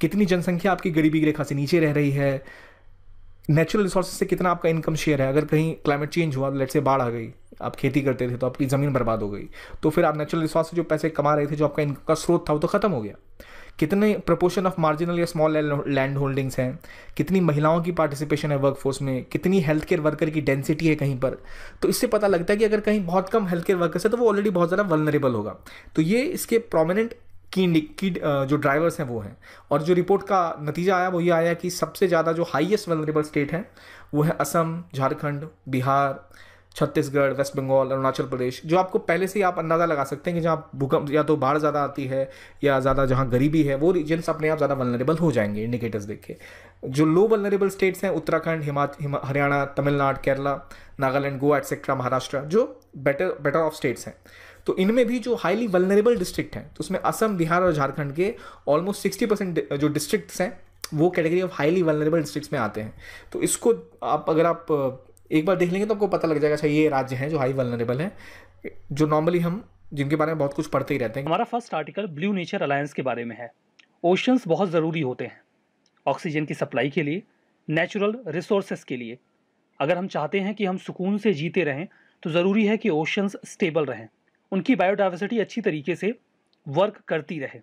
B: कितनी जनसंख्या आपकी गरीबी की रेखा से नीचे रह रही है नेचुरल रिसोर्स से कितना आपका इनकम शेयर है अगर कहीं क्लाइमेट चेंज हुआ लेट से बाढ़ आ गई आप खेती करते थे तो आपकी ज़मीन बर्बाद हो गई तो फिर आप नेचुरल रिसोर्स से जो पैसे कमा रहे थे जो आपका इनकम का स्रोत था वो तो ख़त्म हो गया कितने प्रपोर्शन ऑफ मार्जिनल या स्मॉल लैंड होल्डिंग्स हैं कितनी महिलाओं की पार्टिसिपेशन है वर्कफोर्स में कितनी हेल्थ केयर वर्कर की डेंसिटी है कहीं पर तो इससे पता लगता है कि अगर कहीं बहुत कम हेल्थ केयर वर्कर्स है तो वो ऑलरेडी बहुत ज़्यादा वलनरेबल होगा तो ये इसके प्रोमिनेंट की की जो ड्राइवर्स हैं वो हैं और जो रिपोर्ट का नतीजा आया वो ये आया कि सबसे ज़्यादा जो हाइएस्ट वलनरेबल स्टेट हैं वो है असम झारखंड बिहार छत्तीसगढ़ वेस्ट बंगाल अरुणाचल प्रदेश जो आपको पहले से ही आप अंदाज़ा लगा सकते हैं कि जहाँ भूकंप या तो बाढ़ ज़्यादा आती है या ज़्यादा जहाँ गरीबी है वो रीजन्स अपने आप ज़्यादा वलनरेबल हो जाएंगे इंडिकेटर्स देख के जो लो वलनरेबल स्टेट्स हैं उत्तराखंड हिमाचल हरियाणा तमिलनाडु केरला नागालैंड गोवा एक्सेट्रा महाराष्ट्र जो बेटर बेटर ऑफ स्टेट्स हैं तो इनमें भी जो हाईली वलनरेबल डिस्ट्रिक्ट हैं तो उसमें असम बिहार और झारखंड के ऑलमोस्ट सिक्सटी परसेंट जो डिस्ट्रिक्ट्स हैं वो category of highly vulnerable district में आते हैं तो इसको आप अगर आप एक बार देख लेंगे तो आपको पता लग जाएगा अच्छा ये राज्य हैं जो हाई
A: वलनरेबल हैं जो नॉर्मली हम जिनके बारे में बहुत कुछ पढ़ते ही रहते हैं हमारा first article blue nature alliance के बारे में है ओशंस बहुत ज़रूरी होते हैं ऑक्सीजन की सप्लाई के लिए नेचुरल रिसोर्सेस के लिए अगर हम चाहते हैं कि हम सुकून से जीते रहें तो ज़रूरी है कि ओशंस स्टेबल रहें उनकी बायोडाइवर्सिटी अच्छी तरीके से वर्क करती रहे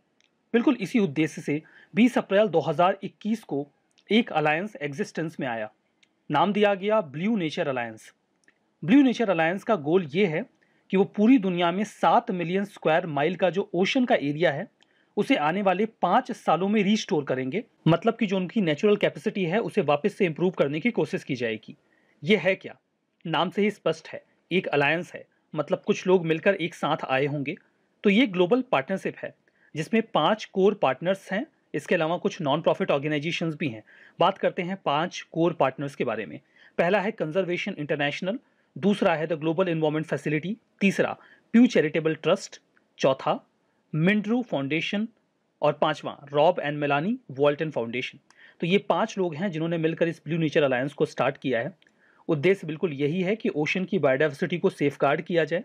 A: बिल्कुल इसी उद्देश्य से 20 अप्रैल 2021 को एक अलायंस एग्जिस्टेंस में आया नाम दिया गया blue nature alliance blue nature alliance का गोल ये है कि वो पूरी दुनिया में सात मिलियन स्क्वायर माइल का जो ओशन का एरिया है उसे आने वाले पाँच सालों में रीस्टोर करेंगे मतलब कि जो उनकी नेचुरल कैपेसिटी है उसे वापस से इम्प्रूव करने की कोशिश की जाएगी ये है क्या नाम से ही स्पष्ट है एक अलायंस है मतलब कुछ लोग मिलकर एक साथ आए होंगे तो ये ग्लोबल पार्टनरशिप है जिसमें पाँच कोर पार्टनर्स हैं इसके अलावा कुछ नॉन प्रॉफिट ऑर्गेनाइजेशन भी हैं बात करते हैं पाँच कोर पार्टनर्स के बारे में पहला है कंजर्वेशन इंटरनेशनल दूसरा है द ग्लोबल इन्वायरमेंट फैसिलिटी तीसरा प्यू चैरिटेबल ट्रस्ट चौथा मिंड्रू फाउंडेशन और पांचवा Rob and Melanie Walton foundation तो ये पांच लोग हैं जिन्होंने मिलकर इस ब्लू नेचर अलायंस को स्टार्ट किया है उद्देश्य बिल्कुल यही है कि ओशन की बायोडाइवर्सिटी को सेफ किया जाए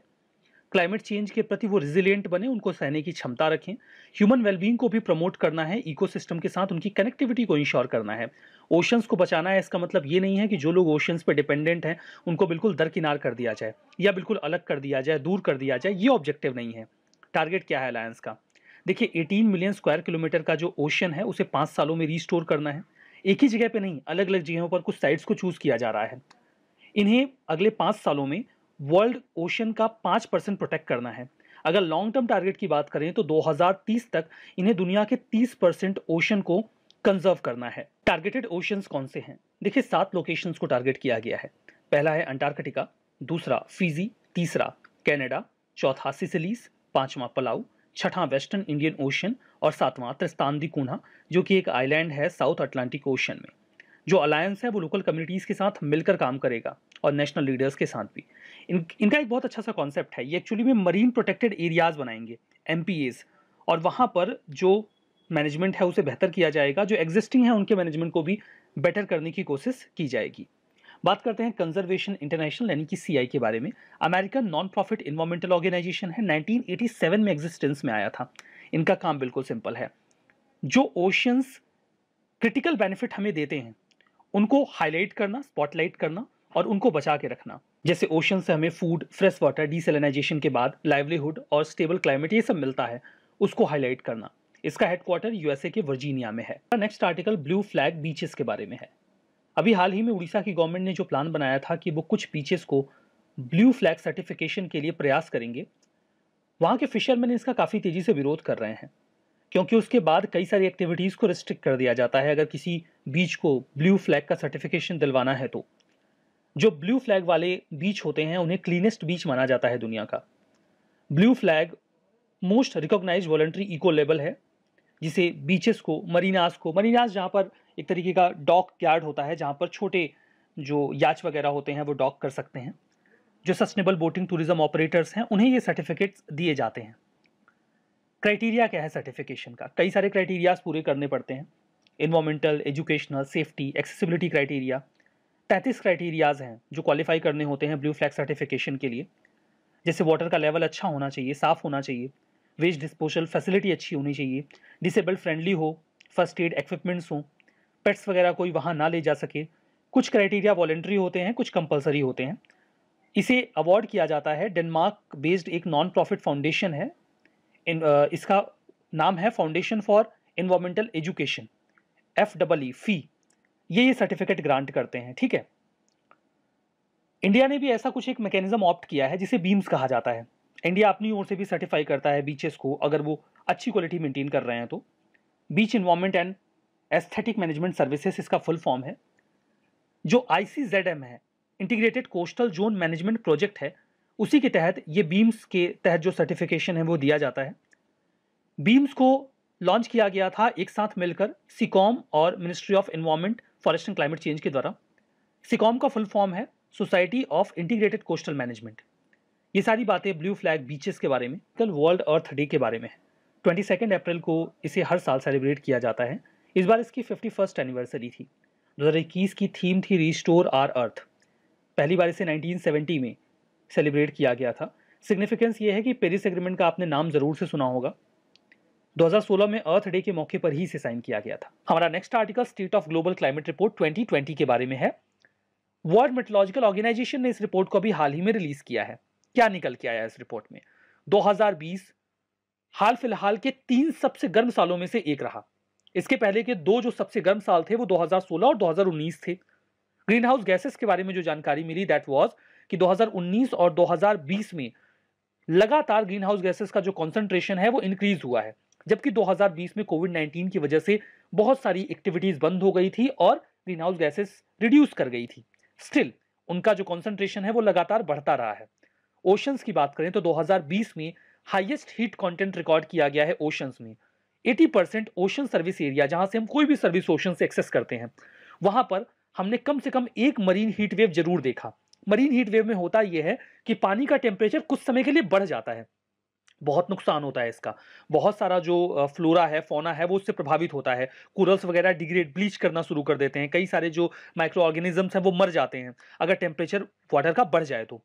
A: क्लाइमेट चेंज के प्रति वो रिजिलियंट बने उनको सहने की क्षमता रखें ह्यूमन वेलबींग को भी प्रमोट करना है इकोसिस्टम के साथ उनकी कनेक्टिविटी को इंश्योर करना है ओशंस को बचाना है इसका मतलब ये नहीं है कि जो लोग ओशंस पर डिपेंडेंट हैं उनको बिल्कुल दरकिनार कर दिया जाए या बिल्कुल अलग कर दिया जाए दूर कर दिया जाए ये ऑब्जेक्टिव नहीं है टारगेट क्या है अलायंस का देखिए 18 मिलियन स्क्वायर किलोमीटर का जो ओशन है उसे पाँच सालों में रीस्टोर करना है एक ही जगह पे नहीं अलग अलग जगहों पर कुछ साइट्स को चूज़ किया जा रहा है इन्हें अगले पाँच सालों में वर्ल्ड ओशन का पाँच परसेंट प्रोटेक्ट करना है अगर लॉन्ग टर्म टारगेट की बात करें तो 2030 तक इन्हें दुनिया के 30 परसेंट ओशन को कंजर्व करना है टारगेटेड ओशंस कौन से हैं देखिए सात लोकेशंस को टारगेट किया गया है पहला है अंटार्कटिका दूसरा फिजी तीसरा कैनेडा चौथा सिसिलीस पांचवा पलाऊ छठा वेस्टर्न इंडियन ओशन और सातवां त्रिस्तान दिकूना जो कि एक आइलैंड है साउथ अटलांटिक ओशन में जो अलायंस है वो लोकल कम्युनिटीज़ के साथ मिलकर काम करेगा और नेशनल लीडर्स के साथ भी इन इनका एक बहुत अच्छा सा कॉन्सेप्ट है ये एक्चुअली में मरीन प्रोटेक्टेड एरियाज़ बनाएंगे एम और वहाँ पर जो मैनेजमेंट है उसे बेहतर किया जाएगा जो एग्जिस्टिंग है उनके मैनेजमेंट को भी बेटर करने की कोशिश की जाएगी बात करते हैं कंजर्वेशन इंटरनेशनल यानी कि सीआई के बारे में American non profit environmental organisation है 1987 में एग्जिस्टेंस में आया था इनका काम बिल्कुल सिंपल है जो ओशंस क्रिटिकल बेनिफिट हमें देते हैं उनको हाईलाइट करना स्पॉटलाइट करना और उनको बचा के रखना जैसे ओशन से हमें फूड फ्रेश वाटर डिसलिनाइजेशन के बाद लाइवलीहुड और स्टेबल क्लाइमेट ये सब मिलता है उसको हाईलाइट करना इसका हेडक्वार्टर यूएसए के वर्जीनिया में है next article blue flag beaches के बारे में है अभी हाल ही में उड़ीसा की गवर्नमेंट ने जो प्लान बनाया था कि वो कुछ बीचेस को ब्लू फ्लैग सर्टिफिकेशन के लिए प्रयास करेंगे वहाँ के फिशरमैन इसका काफ़ी तेज़ी से विरोध कर रहे हैं क्योंकि उसके बाद कई सारी एक्टिविटीज़ को रिस्ट्रिक्ट कर दिया जाता है अगर किसी बीच को ब्लू फ्लैग का सर्टिफिकेशन दिलवाना है तो जो ब्लू फ्लैग वाले बीच होते हैं उन्हें क्लीनेस्ट बीच माना जाता है दुनिया का blue flag most recognised voluntary eco label है जिसे बीचेस को मरीनास को मरीनास जहाँ पर एक तरीके का डॉक यार्ड होता है जहाँ पर छोटे जो याच वगैरह होते हैं वो डॉक कर सकते हैं जो सस्टेनेबल बोटिंग टूरिज्म ऑपरेटर्स हैं उन्हें ये सर्टिफिकेट्स दिए जाते हैं क्राइटेरिया क्या है सर्टिफिकेशन का कई सारे क्राइटेरियाज पूरे करने पड़ते हैं environmental educational safety accessibility criteria तैंतीस क्राइटेरियाज़ हैं जो क्वालिफाई करने होते हैं ब्लू फ्लैग सर्टिफिकेशन के लिए जैसे वाटर का लेवल अच्छा होना चाहिए साफ़ होना चाहिए वेस्ट डिस्पोजल फैसिलिटी अच्छी होनी चाहिए डिसेबल फ्रेंडली हो फर्स्ट एड एक्विपमेंट्स हों पेट्स वगैरह कोई वहाँ ना ले जा सके कुछ क्राइटेरिया वॉलेंट्री होते हैं कुछ कंपलसरी होते हैं इसे अवार्ड किया जाता है डेनमार्क बेस्ड एक नॉन प्रॉफिट फाउंडेशन है इन uh, इसका नाम है foundation for environmental education F double E fee ये ये सर्टिफिकेट ग्रांट करते हैं ठीक है इंडिया ने भी ऐसा कुछ एक मैकेनिज्म ऑप्ट किया है जिसे बीम्स कहा जाता है इंडिया अपनी ओर से भी सर्टिफाई करता है बीचेस को अगर वो अच्छी क्वालिटी मेंटेन कर रहे हैं तो beach environment and aesthetic management services इसका फुल फॉर्म है जो आई है integrated coastal zone management project है उसी के तहत ये बीम्स के तहत जो सर्टिफिकेशन है वो दिया जाता है बीम्स को लॉन्च किया गया था एक साथ मिलकर सिकॉम और ministry of environment forest and climate change के द्वारा सिकॉम का फुल फॉर्म है society of integrated coastal management ये सारी बातें ब्लू फ्लैग बीचेस के बारे में कल वर्ल्ड अर्थ डे के बारे में है ट्वेंटी सेकेंड अप्रैल को इसे हर साल सेलिब्रेट किया जाता है इस बार इसकी फिफ्टी फर्स्ट एनिवर्सरी थी इक्कीस की थीम थी रिस्टोर आर अर्थ पहली बार इसे 1970 में सेलिब्रेट किया गया था सिग्निफिकेंस ये है कि पेरिस एग्रीमेंट का आपने नाम ज़रूर से सुना होगा 2016 में अर्थ डे के मौके पर ही इसे साइन किया गया था हमारा next article state of global climate report 2020 के बारे में है वर्ल्ड मेट्रोलॉजिकल ऑर्गेनाइजेशन ने इस रिपोर्ट को अभी हाल ही में रिलीज किया है क्या निकल के आया इस रिपोर्ट में दो हाल फिलहाल के तीन सबसे गर्म सालों में से एक रहा इसके पहले के दो जो सबसे गर्म साल थे वो 2016 और 2019 थे ग्रीन हाउस गैसेस के बारे में जो जानकारी मिली दैट वाज कि 2019 और 2020 में लगातार ग्रीन हाउस गैसेस का जो कॉन्सेंट्रेशन है वो इंक्रीज हुआ है जबकि 2020 में कोविड 19 की वजह से बहुत सारी एक्टिविटीज बंद हो गई थी और ग्रीन हाउस गैसेस रिड्यूस कर गई थी स्टिल उनका जो कॉन्सेंट्रेशन है वो लगातार बढ़ता रहा है ओशंस की बात करें तो 2020 में हाइएस्ट हीट कॉन्टेंट रिकॉर्ड किया गया है ओशंस में 80 परसेंट ओशन सर्विस एरिया जहां से हम कोई भी सर्विस ओशन से एक्सेस करते हैं वहां पर हमने कम से कम एक मरीन हीट वेव जरूर देखा मरीन हीट वेव में होता यह है कि पानी का टेम्परेचर कुछ समय के लिए बढ़ जाता है बहुत नुकसान होता है इसका बहुत सारा जो फ्लोरा है फोना है वो उससे प्रभावित होता है कुरल्स वगैरह डिग्रेड ब्लीच करना शुरू कर देते हैं कई सारे जो माइक्रो ऑर्गेनिजम्स हैं वो मर जाते हैं अगर टेम्परेचर वाटर का बढ़ जाए तो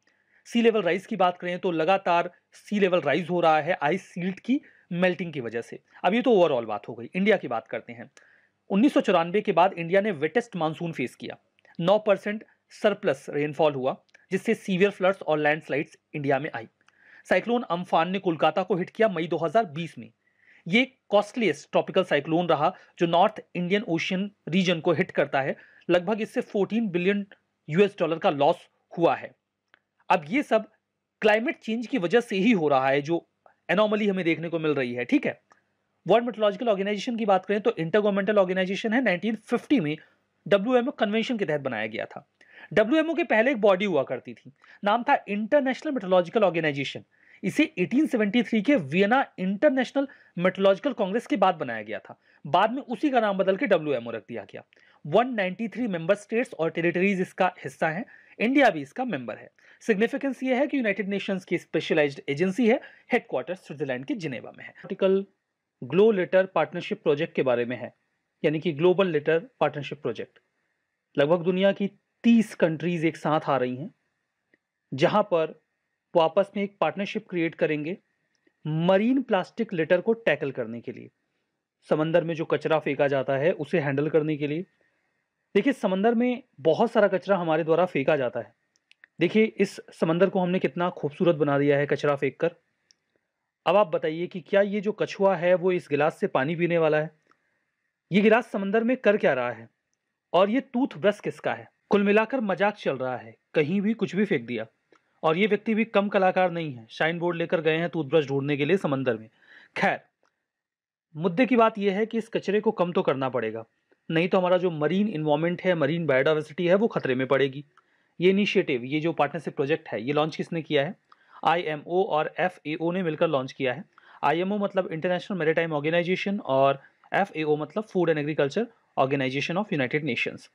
A: सी लेवल राइज की बात करें तो लगातार सी लेवल राइज हो रहा है आइस सील्ड की मेल्टिंग की वजह से अब ये तो ओवरऑल बात हो गई इंडिया की बात करते हैं उन्नीस के बाद इंडिया ने वेटेस्ट मानसून फेस किया नौ परसेंट सरप्लस रेनफॉल हुआ जिससे सीवियर फ्लड्स और लैंडस्लाइड्स इंडिया में आई साइक्लोन अम्फान ने कोलकाता को हिट किया मई 2020 में ये कॉस्टलीस्ट ट्रॉपिकल साइक्लोन रहा जो नॉर्थ इंडियन ओशियन रीजन को हिट करता है लगभग इससे 14 बिलियन यूएस डॉलर का लॉस हुआ है अब ये सब क्लाइमेट चेंज की वजह से ही हो रहा है जो एनॉमली हमें देखने को मिल रही है ठीक है वर्ल्ड मेट्रोलॉजिकल ऑर्गेनाइजेशन की बात करें तो इंटर गवर्नमेंटल ऑर्गेनाइजेशन है नाइनटीन में डब्ल्यू कन्वेंशन के तहत बनाया गया था डब्ल्यू एम ओ के पहले एक बॉडी हुआ करती थी नाम था इंटरनेशनल मेट्रोलॉजिकल ऑर्गेनाइजेशन इसे 1873 के वियना इंटरनेशनल मेट्रोलॉजिकल कांग्रेस के बाद बनाया गया था बाद में उसी का नाम बदल के डब्ल्यू एम ओ रख दिया गया 193 मेंबर स्टेट्स और टेरिटरीज इसका हिस्सा हैं इंडिया भी इसका मेंबर है सिग्निफिकेंस ये है कि यूनाइटेड नेशंस की स्पेशलाइज्ड एजेंसी है हेडक्वार्टर स्विट्जरलैंड के जिनेवा में है article GloLitter partnership project के बारे में है यानी कि ग्लोबल लेटर पार्टनरशिप प्रोजेक्ट लगभग दुनिया की तीस कंट्रीज़ एक साथ आ रही हैं जहाँ पर वो आपस में एक पार्टनरशिप क्रिएट करेंगे मरीन प्लास्टिक लेटर को टैकल करने के लिए समंदर में जो कचरा फेंका जाता है उसे हैंडल करने के लिए देखिए समंदर में बहुत सारा कचरा हमारे द्वारा फेंका जाता है देखिए इस समंदर को हमने कितना खूबसूरत बना दिया है कचरा फेंक कर अब आप बताइए कि क्या ये जो कछुआ है वो इस गिलास से पानी पीने वाला है ये गिलास समंदर में कर क्या रहा है और ये टूथ ब्रश किसका है कुल मिलाकर मजाक चल रहा है कहीं भी कुछ भी फेंक दिया और ये व्यक्ति भी कम कलाकार नहीं है शाइन बोर्ड लेकर गए हैं टूथब्रश ढूंढने के लिए समंदर में खैर मुद्दे की बात यह है कि इस कचरे को कम तो करना पड़ेगा नहीं तो हमारा जो मरीन इन्वायमेंट है मरीन बायोडाइवर्सिटी है वो खतरे में पड़ेगी ये इनिशिएटिव ये जो पार्टनरशिप प्रोजेक्ट है ये लॉन्च किसने किया है आई और एफ ने मिलकर लॉन्च किया है आई मतलब इंटरनेशनल मेरीटाइम ऑर्गेनाइजेशन और एफ मतलब food and agriculture organisation of United Nations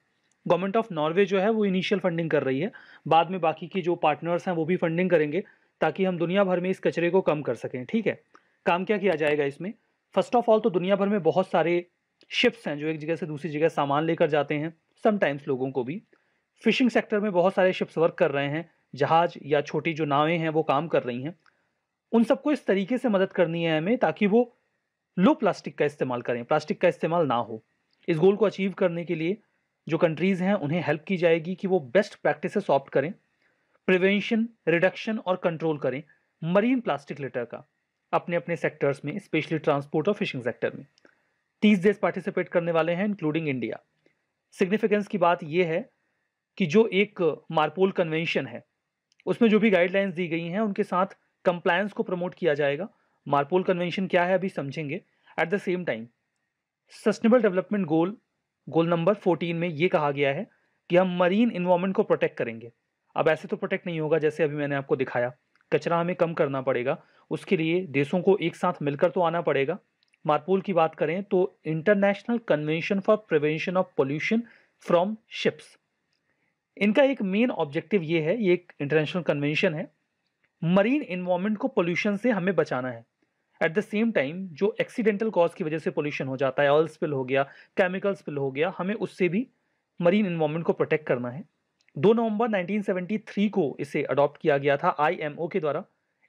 A: government of Norway जो है वो इनिशियल फंडिंग कर रही है बाद में बाकी के जो पार्टनर्स हैं वो भी फंडिंग करेंगे ताकि हम दुनिया भर में इस कचरे को कम कर सकें ठीक है काम क्या किया जाएगा इसमें फर्स्ट ऑफ ऑल तो दुनिया भर में बहुत सारे शिप्स हैं जो एक जगह से दूसरी जगह सामान लेकर जाते हैं समटाइम्स लोगों को भी फिशिंग सेक्टर में बहुत सारे शिप्स वर्क कर रहे हैं जहाज या छोटी जो नावें हैं वो काम कर रही हैं उन सबको इस तरीके से मदद करनी है हमें ताकि वो लो प्लास्टिक का इस्तेमाल करें प्लास्टिक का इस्तेमाल ना हो इस गोल को अचीव करने के लिए जो कंट्रीज़ हैं उन्हें हेल्प की जाएगी कि वो बेस्ट प्रैक्टिस ऑप्ट करें प्रिवेंशन रिडक्शन और कंट्रोल करें मरीन प्लास्टिक लेटर का अपने अपने सेक्टर्स में स्पेशली ट्रांसपोर्ट और फिशिंग सेक्टर में तीस देश पार्टिसिपेट करने वाले हैं इंक्लूडिंग इंडिया सिग्निफिकेंस की बात यह है कि जो एक मारपोल कन्वेंशन है उसमें जो भी गाइडलाइंस दी गई हैं उनके साथ कंप्लायंस को प्रमोट किया जाएगा मारपोल कन्वेंशन क्या है अभी समझेंगे at the same time sustainable development goal goal number 14 में ये कहा गया है कि हम मरीन इन्वायरमेंट को प्रोटेक्ट करेंगे अब ऐसे तो प्रोटेक्ट नहीं होगा जैसे अभी मैंने आपको दिखाया कचरा हमें कम करना पड़ेगा उसके लिए देशों को एक साथ मिलकर तो आना पड़ेगा मारपोल की बात करें तो international convention for prevention of pollution from ships इनका एक मेन ऑब्जेक्टिव ये है ये एक इंटरनेशनल कन्वेंशन है मरीन इन्वायरमेंट को पोल्यूशन से हमें बचाना है एट द सेम टाइम जो एक्सीडेंटल कॉज की वजह से पोल्यूशन हो जाता है ऑयल स्पिल हो गया केमिकल स्पिल हो गया हमें उससे भी मरीन इन्वायरमेंट को प्रोटेक्ट करना है 2 नवंबर 1973 को इसे अडॉप्ट किया गया था आईएमओ के द्वारा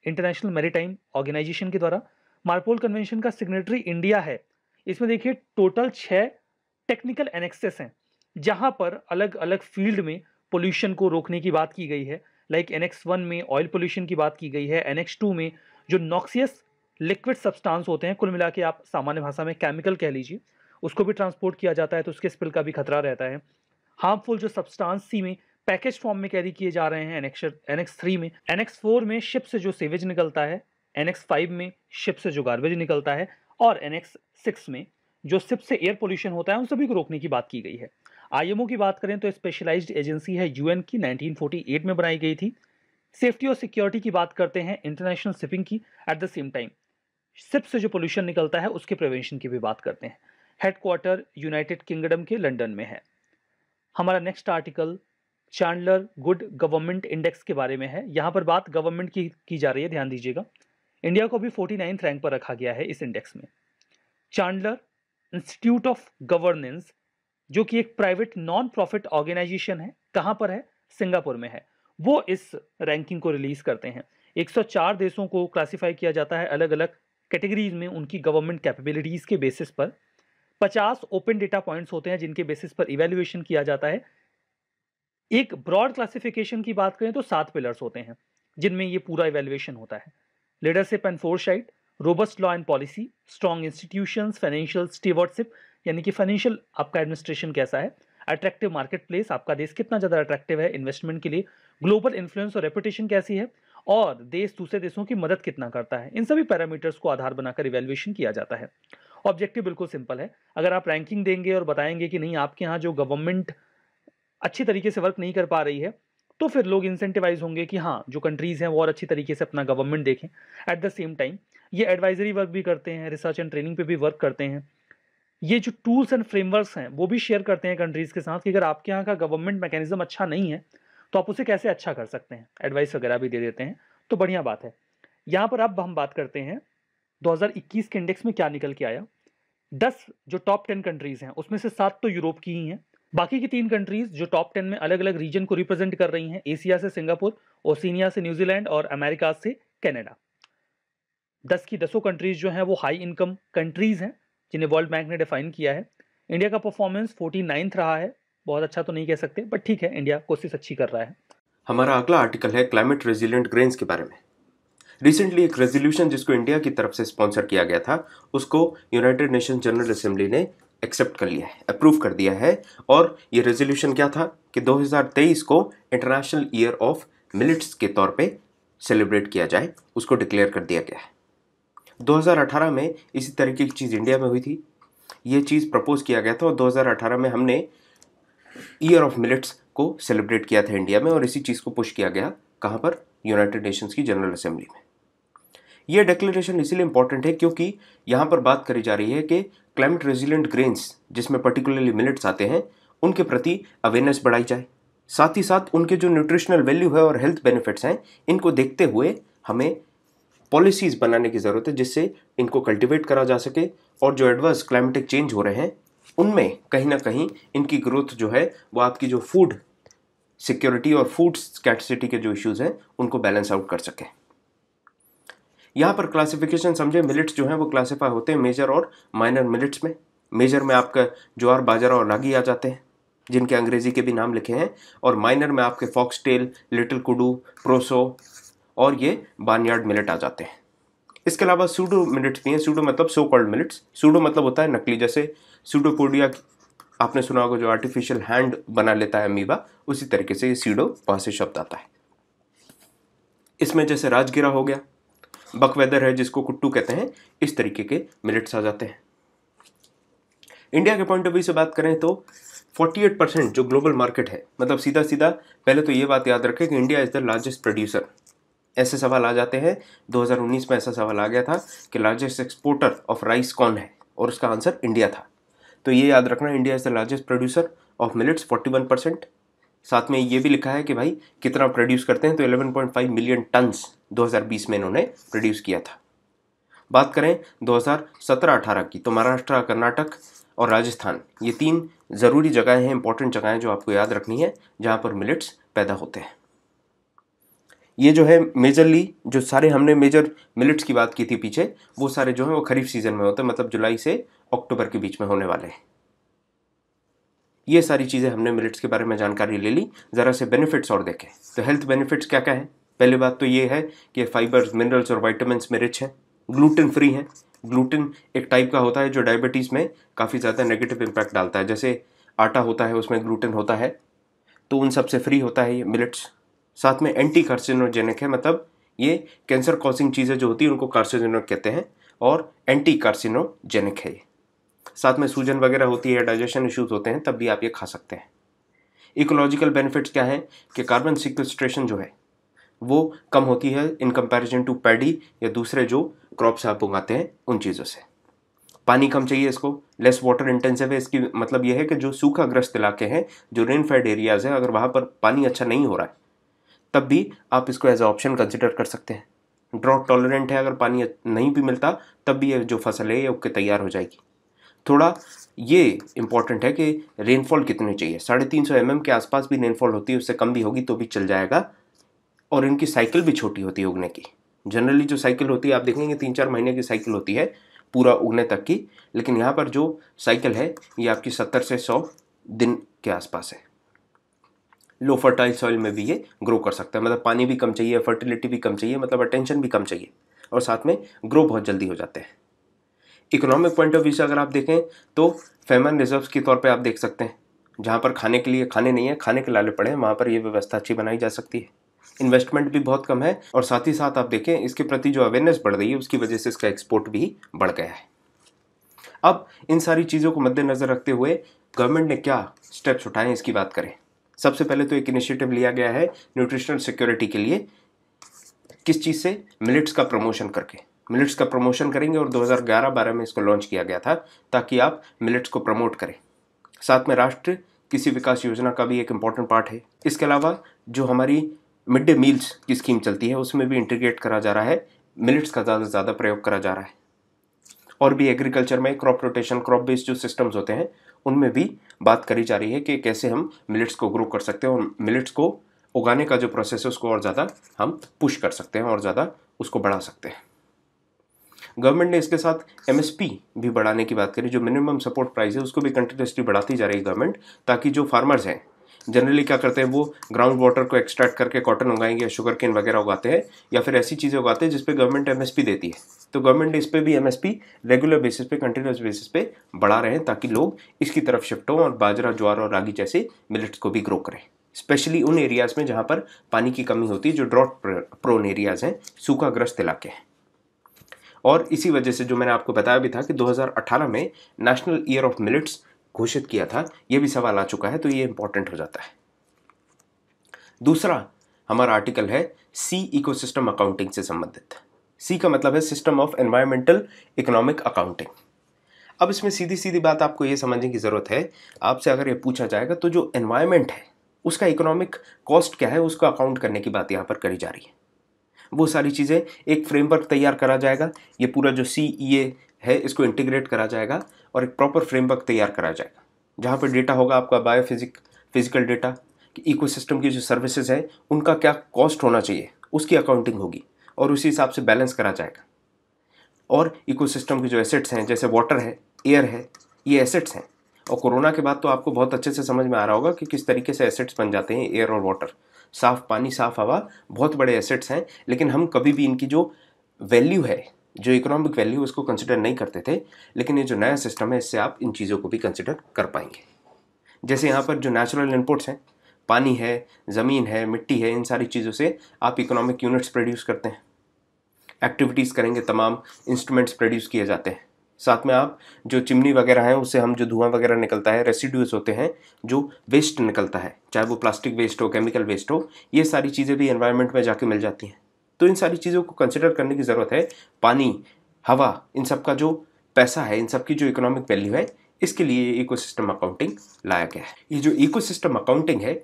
A: इंटरनेशनल मेरीटाइम ऑर्गेनाइजेशन के द्वारा मारपोल कन्वेंशन का सिग्नेटरी इंडिया है इसमें देखिए टोटल छः टेक्निकल एनेक्सेस हैं जहाँ पर अलग अलग फील्ड में पोल्यूशन को रोकने की बात की गई है लाइक एनेक्स वन में ऑयल पोल्यूशन की बात की गई है एनेक्स टू में जो नॉक्सियस लिक्विड सब्सटेंस होते हैं कुल मिला के आप सामान्य भाषा में केमिकल कह लीजिए उसको भी ट्रांसपोर्ट किया जाता है तो उसके स्पिल का भी खतरा रहता है हार्मफुल जो सब्सटांस सी में पैकेज फॉर्म में कैरी किए जा रहे हैं एनेक्शर एनेक्स थ्री में एनेक्स फोर में शिप से जो सेवेज निकलता है एनेक्स फाइव में शिप से जो गार्बेज निकलता है और एनेक्स सिक्स में जो शिप से एयर पोल्यूशन होता है उन सभी को रोकने की बात की गई है आईएमओ की बात करें तो स्पेशलाइज्ड एजेंसी है यूएन की 1948 में बनाई गई थी सेफ्टी और सिक्योरिटी की बात करते हैं इंटरनेशनल शिपिंग की एट द सेम टाइम सिर्फ से जो पोल्यूशन निकलता है उसके प्रिवेंशन की भी बात करते हैं हेडक्वार्टर यूनाइटेड किंगडम के लंदन में है हमारा next article Chandler good government index के बारे में है यहाँ पर बात गवर्नमेंट की की जा रही है ध्यान दीजिएगा इंडिया को भी फोर्टी नाइन्थ रैंक पर रखा गया है इस इंडेक्स में चांडलर इंस्टीट्यूट ऑफ गवर्नेंस जो कि एक प्राइवेट नॉन प्रॉफिट ऑर्गेनाइजेशन है कहाँ पर है सिंगापुर में है वो इस रैंकिंग को रिलीज करते हैं 104 देशों को क्लासिफाई किया जाता है अलग अलग कैटेगरीज में उनकी गवर्नमेंट कैपेबिलिटीज़ के बेसिस पर 50 ओपन डेटा पॉइंट्स होते हैं जिनके बेसिस पर इवेल्युएशन किया जाता है एक ब्रॉड क्लासिफिकेशन की बात करें तो सात पिलर्स होते हैं जिनमें ये पूरा इवेल्युएशन होता है leadership and force robust law and policy strong institutions financial stewardship यानी कि फाइनेंशियल आपका एडमिनिस्ट्रेशन कैसा है अट्रैक्टिव मार्केट प्लेस आपका देश कितना ज़्यादा अट्रैक्टिव है इन्वेस्टमेंट के लिए ग्लोबल इन्फ्लुएंस और रेपुटेशन कैसी है और देश दूसरे देशों की मदद कितना करता है इन सभी पैरामीटर्स को आधार बनाकर इवेल्युएशन किया जाता है ऑब्जेक्टिव बिल्कुल सिंपल है अगर आप रैंकिंग देंगे और बताएंगे कि नहीं आपके यहाँ जो गवर्नमेंट अच्छी तरीके से वर्क नहीं कर पा रही है तो फिर लोग इंसेंटिवाइज होंगे कि हाँ जो कंट्रीज़ हैं वो और अच्छी तरीके से अपना गवर्नमेंट देखें एट द सेम टाइम ये एडवाइजरी वर्क भी करते हैं रिसर्च एंड ट्रेनिंग पे भी वर्क करते हैं ये जो टूल्स एंड फ्रेमवर्क्स हैं वो भी शेयर करते हैं कंट्रीज़ के साथ कि अगर आपके यहाँ का गवर्नमेंट मैकेनिज्म अच्छा नहीं है तो आप उसे कैसे अच्छा कर सकते हैं एडवाइस वगैरह भी दे देते हैं तो बढ़िया बात है यहाँ पर अब हम बात करते हैं 2021 के इंडेक्स में क्या निकल के आया दस जो टॉप टेन कंट्रीज़ हैं उसमें से सात तो यूरोप की ही हैं बाकी की तीन कंट्रीज़ जो टॉप टेन में अलग अलग रीजन को रिप्रेजेंट कर रही हैं एशिया से सिंगापुर ओसिनिया से न्यूजीलैंड और अमेरिका से कैनेडा दस की दसों कंट्रीज़ जो हैं वो हाई इनकम कंट्रीज़ हैं जिन्हें वर्ल्ड बैंक ने डिफाइन किया है इंडिया का परफॉर्मेंस फोर्टी रहा है बहुत अच्छा तो नहीं कह सकते बट ठीक है इंडिया कोशिश अच्छी कर रहा है
C: हमारा अगला आर्टिकल है क्लाइमेट रेजिलियंट ग्रेन्स के बारे में रिसेंटली एक रेजोल्यूशन जिसको इंडिया की तरफ से स्पॉन्सर किया गया था उसको यूनाइटेड नेशन जनरल असेंबली ने एक्सेप्ट कर लिया है अप्रूव कर दिया है और ये रेजोल्यूशन क्या था कि 2023 को इंटरनेशनल ईयर ऑफ मिलिट्स के तौर पे सेलिब्रेट किया जाए उसको डिक्लेयर कर दिया गया है 2018 में इसी तरीके की चीज़ इंडिया में हुई थी ये चीज़ प्रपोज किया गया था और 2018 में हमने ईयर ऑफ मिलेट्स को सेलिब्रेट किया था इंडिया में और इसी चीज़ को पुश किया गया कहाँ पर यूनाइटेड नेशंस की जनरल असेंबली में यह डिक्लेरेशन इसीलिए इंपॉर्टेंट है क्योंकि यहाँ पर बात करी जा रही है कि क्लाइमेट रेजिलेंट ग्रेन्स जिसमें पर्टिकुलरली मिलिट्स आते हैं उनके प्रति अवेयरनेस बढ़ाई जाए साथ ही साथ उनके जो न्यूट्रिशनल वैल्यू है और हेल्थ बेनिफिट्स हैं इनको देखते हुए हमें पॉलिसीज़ बनाने की ज़रूरत है जिससे इनको कल्टिवेट करा जा सके और जो एडवर्स क्लाइमेटिक चेंज हो रहे हैं उनमें कहीं ना कहीं इनकी ग्रोथ जो है वो आपकी जो फूड सिक्योरिटी और फूड स्कैटसिटी के जो इश्यूज़ हैं उनको बैलेंस आउट कर सकें यहाँ पर क्लासिफिकेशन समझे मिलिट्स जो हैं वो क्लासीफाई होते हैं मेजर और माइनर मिलिट्स में मेजर में आपका ज्वार बाजरा और रागी आ जाते हैं जिनके अंग्रेजी के भी नाम लिखे हैं और माइनर में आपके foxtail little kodo proso और ये बानयार्ड मिलिट आ जाते हैं इसके अलावा सूडो मिलिट्स भी हैं सूडो मतलब सो कॉल्ड मिलिट्स सूडो मतलब होता है नकली जैसे सीडोपोडिया आपने सुना होगा जो आर्टिफिशियल हैंड बना लेता है अमीबा उसी तरीके से ये सीडो वहाँ से शब्द आता है इसमें जैसे राजगिरा हो गया बकवेदर है जिसको कुट्टू कहते हैं इस तरीके के मिलेट्स आ जाते हैं इंडिया के पॉइंट ऑफ व्यू से बात करें तो 48 परसेंट जो ग्लोबल मार्केट है मतलब सीधा सीधा पहले तो ये बात याद रखें कि India is the largest producer ऐसे सवाल आ जाते हैं 2019 में ऐसा सवाल आ गया था कि लार्जेस्ट एक्सपोर्टर ऑफ राइस कौन है और उसका आंसर इंडिया था तो ये याद रखना India is the largest producer of millets 41 percent साथ में ये भी लिखा है कि भाई कितना प्रोड्यूस करते हैं तो 11.5 मिलियन टन्स 2020 में इन्होंने प्रोड्यूस किया था बात करें 2017-18 की तो महाराष्ट्र कर्नाटक और राजस्थान ये तीन ज़रूरी जगहें हैं इंपॉर्टेंट जगहें जो आपको याद रखनी है जहाँ पर मिलेट्स पैदा होते हैं ये जो है मेजरली जो सारे हमने मेजर मिलिट्स की बात की थी पीछे वो सारे जो हैं वो खरीफ सीज़न में होते हैं मतलब जुलाई से अक्टूबर के बीच में होने वाले हैं ये सारी चीज़ें हमने मिलिट्स के बारे में जानकारी ले ली ज़रा से बेनिफिट्स और देखें तो हेल्थ बेनिफिट्स क्या क्या है पहली बात तो ये है कि फाइबर्स मिनरल्स और वाइटामस में रिच हैं ग्लूटिन फ्री हैं ग्लूटिन एक टाइप का होता है जो डायबिटीज़ में काफ़ी ज़्यादा नेगेटिव इम्पैक्ट डालता है जैसे आटा होता है उसमें ग्लूटिन होता है तो उन सबसे फ्री होता है ये मिलट्स साथ में एंटी कार्सिनोजेनिक है मतलब ये कैंसर कॉजिंग चीज़ें जो होती है उनको कार्सिनोजेनिक कहते हैं और एंटी कार्सिनोजेनिक है ये साथ में सूजन वगैरह होती है डाइजेशन इश्यूज होते हैं तब भी आप ये खा सकते हैं इकोलॉजिकल बेनिफिट्स क्या हैं कि कार्बन सिक्वेस्ट्रेशन जो है वो कम होती है इन कंपैरिजन टू पैडी या दूसरे जो क्रॉप्स आप उगाते हैं उन चीज़ों से पानी कम चाहिए इसको लेस वाटर इंटेंसिव है इसकी मतलब यह है कि जो सूखाग्रस्त इलाके हैं जो रेनफेड एरियाज़ हैं अगर वहाँ पर पानी अच्छा नहीं हो रहा है तब भी आप इसको एज ऑप्शन कंसिडर कर सकते हैं ड्रॉट टॉलरेंट है अगर पानी नहीं भी मिलता तब भी ये जो फसल है ये उगके तैयार हो जाएगी थोड़ा ये इम्पॉर्टेंट है कि रेनफॉल कितनी चाहिए साढ़े तीन सौ एम के आसपास भी रेनफॉल होती है उससे कम भी होगी तो भी चल जाएगा और इनकी साइकिल भी छोटी होती है उगने की जनरली जो साइकिल होती है आप देखेंगे तीन चार महीने की साइकिल होती है पूरा उगने तक की लेकिन यहाँ पर जो साइकिल है ये आपकी सत्तर से सौ दिन के आसपास है लो फर्टाइल सॉइल में भी ये ग्रो कर सकता है मतलब पानी भी कम चाहिए फर्टिलिटी भी कम चाहिए मतलब अटेंशन भी कम चाहिए और साथ में ग्रो बहुत जल्दी हो जाते हैं इकोनॉमिक पॉइंट ऑफ व्यू से अगर आप देखें तो फेमन रिजर्व्स के तौर पर आप देख सकते हैं जहाँ पर खाने के लिए खाने नहीं है खाने के लाले पड़े हैं वहाँ पर ये व्यवस्था अच्छी बनाई जा सकती है इन्वेस्टमेंट भी बहुत कम है और साथ ही साथ आप देखें इसके प्रति जो अवेयरनेस बढ़ रही है उसकी वजह से इसका एक्सपोर्ट भी बढ़ गया है अब इन सारी चीज़ों को मद्देनज़र रखते हुए गवर्नमेंट ने क्या स्टेप्स उठाए इसकी बात करें सबसे पहले तो एक इनिशिएटिव लिया गया है न्यूट्रिशनल सिक्योरिटी के लिए किस चीज़ से मिलिट्स का प्रमोशन करके मिलिट्स का प्रमोशन करेंगे और 2011-12 में इसको लॉन्च किया गया था ताकि आप मिलिट्स को प्रमोट करें साथ में राष्ट्र किसी विकास योजना का भी एक इम्पॉर्टेंट पार्ट है इसके अलावा जो हमारी मिड डे मील्स की स्कीम चलती है उसमें भी इंटीग्रेट करा जा रहा है मिलिट्स का ज़्यादा से ज़्यादा प्रयोग करा जा रहा है और भी एग्रीकल्चर में क्रॉप रोटेशन क्रॉप बेस्ड जो सिस्टम्स होते हैं उनमें भी बात करी जा रही है कि कैसे हम मिलेट्स को ग्रो कर सकते हैं और मिलेट्स को उगाने का जो प्रोसेस है उसको और ज़्यादा हम पुश कर सकते हैं और ज़्यादा उसको बढ़ा सकते हैं गवर्नमेंट ने इसके साथ एमएसपी भी बढ़ाने की बात करी जो मिनिमम सपोर्ट प्राइस है उसको भी कंटिन्यूसली बढ़ाती जा रही है गवर्नमेंट ताकि जो फार्मर्स हैं जनरली क्या करते हैं वो ग्राउंड वाटर को एक्सट्रैक्ट करके कॉटन उगाएंगे या शुगर केन वगैरह उगाते हैं या फिर ऐसी चीज़ें उगाते हैं जिसपे गवर्नमेंट एम देती है तो गवर्नमेंट इस पर भी एम रेगुलर बेसिस पे कंटिन्यूस बेसिस पे बढ़ा रहे हैं ताकि लोग इसकी तरफ शिफ्ट हों और बाजरा ज्वार और रागी जैसे मिलट्स को भी ग्रो करें स्पेशली उन एरियाज़ में जहाँ पर पानी की कमी होती है जो ड्रॉट प्रोन एरियाज़ हैं सूखाग्रस्त इलाके हैं और इसी वजह से जो मैंने आपको बताया भी था कि 2018 में नेशनल ईयर ऑफ मिलिट्स घोषित किया था ये भी सवाल आ चुका है तो ये इंपॉर्टेंट हो जाता है दूसरा हमारा आर्टिकल है सी इकोसिस्टम अकाउंटिंग से संबंधित सी का मतलब है system of environmental economic accounting अब इसमें सीधी सीधी बात आपको ये समझने की ज़रूरत है आपसे अगर ये पूछा जाएगा तो जो एनवायरमेंट है उसका इकोनॉमिक कॉस्ट क्या है उसको अकाउंट करने की बात यहाँ पर करी जा रही है वो सारी चीज़ें एक फ्रेमवर्क तैयार करा जाएगा ये पूरा जो सी ई ए है इसको इंटीग्रेट करा जाएगा और एक प्रॉपर फ्रेमवर्क तैयार कराया जाएगा जहाँ पर डेटा होगा आपका बायो फिजिक फिजिकल डेटा कि इको की जो सर्विसेज हैं उनका क्या कॉस्ट होना चाहिए उसकी अकाउंटिंग होगी और उसी हिसाब से बैलेंस करा जाएगा और इको के जो एसेट्स हैं जैसे वाटर है एयर है ये एसेट्स हैं और कोरोना के बाद तो आपको बहुत अच्छे से समझ में आ रहा होगा कि किस तरीके से एसेट्स बन जाते हैं एयर और वाटर साफ़ पानी साफ़ हवा बहुत बड़े एसेट्स हैं लेकिन हम कभी भी इनकी जो वैल्यू है जो इकोनॉमिक वैल्यू उसको कंसिडर नहीं करते थे लेकिन ये जो नया सिस्टम है इससे आप इन चीज़ों को भी कंसिडर कर पाएंगे जैसे यहाँ पर जो नेचुरल इनपुट्स हैं पानी है ज़मीन है मिट्टी है इन सारी चीज़ों से आप इकोनॉमिक यूनिट्स प्रोड्यूस करते हैं एक्टिविटीज़ करेंगे तमाम इंस्ट्रूमेंट्स प्रोड्यूस किए जाते हैं साथ में आप जो चिमनी वगैरह हैं उससे हम जो धुआं वगैरह निकलता है रेसिड्यूज होते हैं जो वेस्ट निकलता है चाहे वो प्लास्टिक वेस्ट हो केमिकल वेस्ट हो ये सारी चीज़ें भी इन्वायरमेंट में जाके मिल जाती हैं तो इन सारी चीज़ों को कंसिडर करने की ज़रूरत है पानी हवा इन सब का जो पैसा है इन सब की जो इकोनॉमिक वैल्यू है इसके लिए सिस्टम अकाउंटिंग लाया गया है ये जो सिस्टम अकाउंटिंग है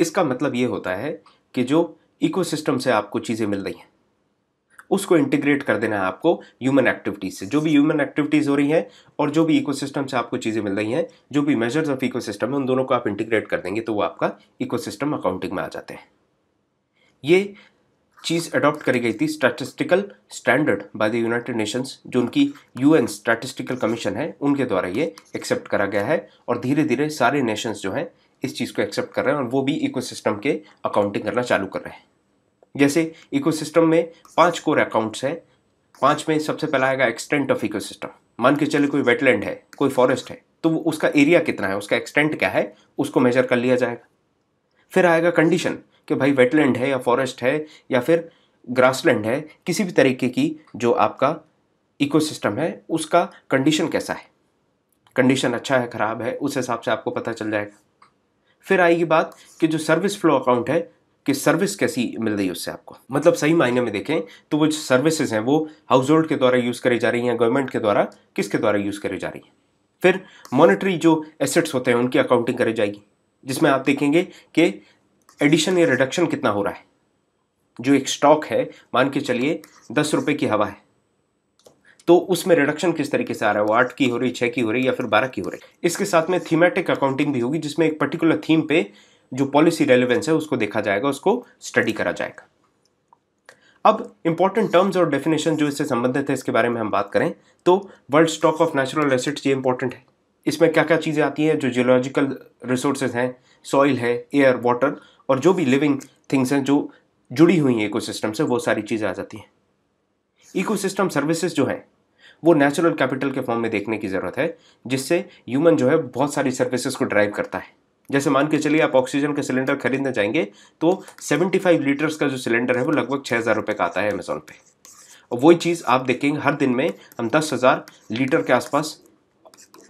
C: इसका मतलब ये होता है कि जो सिस्टम से आपको चीज़ें मिल रही हैं उसको इंटीग्रेट कर देना है आपको ह्यूमन एक्टिविटीज से जो भी ह्यूमन एक्टिविटीज़ हो रही हैं और जो भी इकोसिस्टम से आपको चीज़ें मिल रही हैं जो भी मेजर्स ऑफ इकोसिस्टम है उन दोनों को आप इंटीग्रेट कर देंगे तो वो आपका इकोसिस्टम अकाउंटिंग में आ जाते हैं ये चीज़ अडॉप्ट करी गई थी statistical standard by the United Nations जो उनकी यूएन स्टैटिस्टिकल कमीशन है उनके द्वारा ये एक्सेप्ट करा गया है और धीरे धीरे सारे नेशंस जो हैं इस चीज़ को एक्सेप्ट कर रहे हैं और वो भी इकोसिस्टम के अकाउंटिंग करना चालू कर रहे हैं जैसे इकोसिस्टम में पाँच कोर अकाउंट्स हैं पाँच में सबसे पहला आएगा एक्सटेंट ऑफ इको मान के चले कोई वेटलैंड है कोई फॉरेस्ट है तो उसका एरिया कितना है उसका एक्सटेंट क्या है उसको मेजर कर लिया जाएगा फिर आएगा कंडीशन कि भाई वेटलैंड है या फॉरेस्ट है या फिर ग्रासलैंड है किसी भी तरीके की जो आपका इकोसिस्टम है उसका कंडीशन कैसा है कंडीशन अच्छा है ख़राब है उस हिसाब से आपको पता चल जाएगा फिर आएगी बात कि जो सर्विस फ्लो अकाउंट है कि सर्विस कैसी मिल रही है उससे आपको मतलब सही मायने में देखें तो वो जो सर्विसेज हैं वो हाउस होल्ड के द्वारा यूज़ करी जा रही हैं गवर्नमेंट के द्वारा किसके द्वारा यूज़ करी जा रही हैं फिर मॉनिटरी जो एसेट्स होते हैं उनकी अकाउंटिंग करी जाएगी जिसमें आप देखेंगे कि एडिशन या रिडक्शन कितना हो रहा है जो एक स्टॉक है मान के चलिए दस रुपये की हवा है तो उसमें रिडक्शन किस तरीके से आ रहा है वो आठ की हो रही छः की हो रही या फिर बारह की हो रही इसके साथ में थीमेटिक अकाउंटिंग भी होगी जिसमें एक पर्टिकुलर थीम पे जो पॉलिसी रेलिवेंस है उसको देखा जाएगा उसको स्टडी करा जाएगा अब इंपॉर्टेंट टर्म्स और डेफिनेशन जो इससे संबंधित है इसके बारे में हम बात करें तो world stock of natural assets ये इंपॉर्टेंट है इसमें क्या क्या चीज़ें आती हैं जो जियोलॉजिकल रिसोर्सेज हैं सॉइल है एयर वाटर और जो भी लिविंग थिंग्स हैं जो जुड़ी हुई हैं इकोसिस्टम से वो सारी चीज़ें आ जाती हैं इकोसिस्टम सर्विसेज जो हैं वो नेचुरल कैपिटल के फॉर्म में देखने की ज़रूरत है जिससे ह्यूमन जो है बहुत सारी सर्विसेज को ड्राइव करता है जैसे मान के चलिए आप ऑक्सीजन का सिलेंडर खरीदने जाएंगे तो 75 लीटर्स का जो सिलेंडर है वो लगभग छः हज़ार रुपये का आता है अमेज़ोन पे और वही चीज़ आप देखेंगे हर दिन में हम दस हज़ार लीटर के आसपास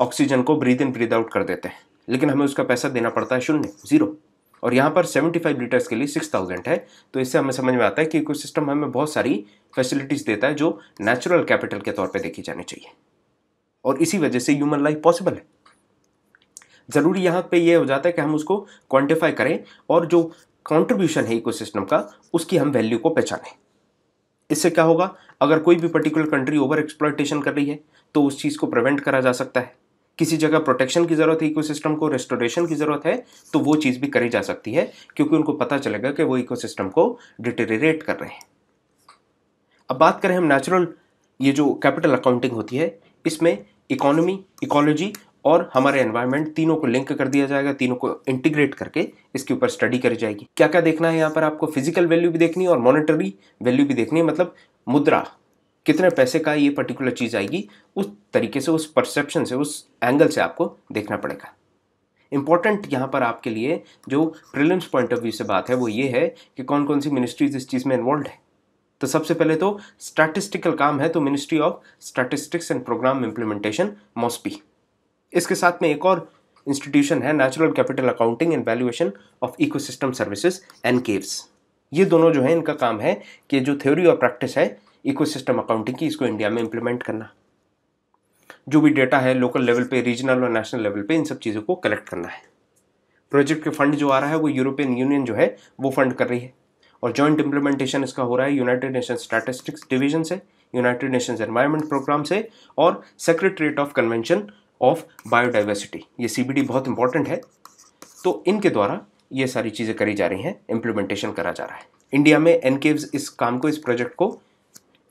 C: ऑक्सीजन को ब्रीद इन ब्रीद आउट कर देते हैं लेकिन हमें उसका पैसा देना पड़ता है शून्य ज़ीरो और यहाँ पर 75 लीटर्स के लिए 6000 है तो इससे हमें समझ में आता है कि सिस्टम हमें बहुत सारी फैसिलिटीज़ देता है जो नेचुरल कैपिटल के तौर पर देखी जानी चाहिए और इसी वजह से ह्यूमन लाइफ पॉसिबल है ज़रूरी यहाँ पे ये यह हो जाता है कि हम उसको क्वान्टिफाई करें और जो कॉन्ट्रीब्यूशन है इको का उसकी हम वैल्यू को पहचानें इससे क्या होगा अगर कोई भी पर्टिकुलर कंट्री ओवर एक्सप्लाइटेशन कर रही है तो उस चीज़ को प्रिवेंट करा जा सकता है किसी जगह प्रोटेक्शन की ज़रूरत है इकोसिस्टम को रेस्टोरेशन की ज़रूरत है तो वो चीज़ भी करी जा सकती है क्योंकि उनको पता चलेगा कि वो इकोसिस्टम को डिटेरेट कर रहे हैं अब बात करें हम नेचुरल ये जो कैपिटल अकाउंटिंग होती है इसमें इकोनॉमी इकोलॉजी और हमारे एनवायरनमेंट तीनों को लिंक कर दिया जाएगा तीनों को इंटीग्रेट करके इसके ऊपर स्टडी करी जाएगी क्या क्या देखना है यहाँ पर आपको फिजिकल वैल्यू भी देखनी है और मॉनेटरी वैल्यू भी देखनी है मतलब मुद्रा कितने पैसे का ये पर्टिकुलर चीज़ आएगी उस तरीके से उस परसेप्शन से उस एंगल से आपको देखना पड़ेगा इंपॉर्टेंट यहाँ पर आपके लिए जो प्रिलिम्स पॉइंट ऑफ व्यू से बात है वो ये है कि कौन कौन सी मिनिस्ट्रीज इस चीज़ में इन्वॉल्व है तो सबसे पहले तो स्टैटिस्टिकल काम है तो ministry of statistics and programme implementation MoSPI इसके साथ में एक और इंस्टीट्यूशन है natural capital accounting and valuation of ecosystem services and caves ये दोनों जो है इनका काम है कि जो थ्योरी और प्रैक्टिस है इकोसिस्टम अकाउंटिंग की इसको इंडिया में इम्प्लीमेंट करना जो भी डेटा है लोकल लेवल पे रीजनल और नेशनल लेवल पे इन सब चीज़ों को कलेक्ट करना है प्रोजेक्ट के फंड जो आ रहा है वो यूरोपियन यूनियन जो है वो फंड कर रही है और जॉइंट इम्प्लीमेंटेशन इसका हो रहा है यूनाइटेड नेशन स्टैटिस्टिक्स डिवीजन से यूनाइटेड नेशंस एनवायरमेंट प्रोग्राम से और secretariat of convention of biodiversity ये सी बहुत इंपॉर्टेंट है तो इनके द्वारा ये सारी चीज़ें करी जा रही हैं इम्प्लीमेंटेशन करा जा रहा है इंडिया में एनकेव्स इस काम को इस प्रोजेक्ट को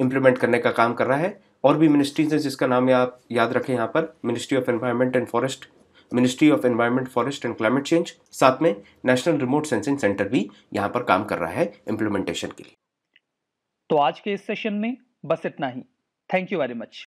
C: इम्प्लीमेंट करने का काम कर रहा है और भी मिनिस्ट्रीज हैं जिसका नाम आप याद रखें यहाँ पर ministry of environment and forest ministry of environment forest and climate change साथ में नेशनल रिमोट सेंसिंग सेंटर भी यहाँ पर काम कर रहा है इम्प्लीमेंटेशन के लिए
A: तो आज के इस सेशन में बस इतना ही थैंक यू वेरी मच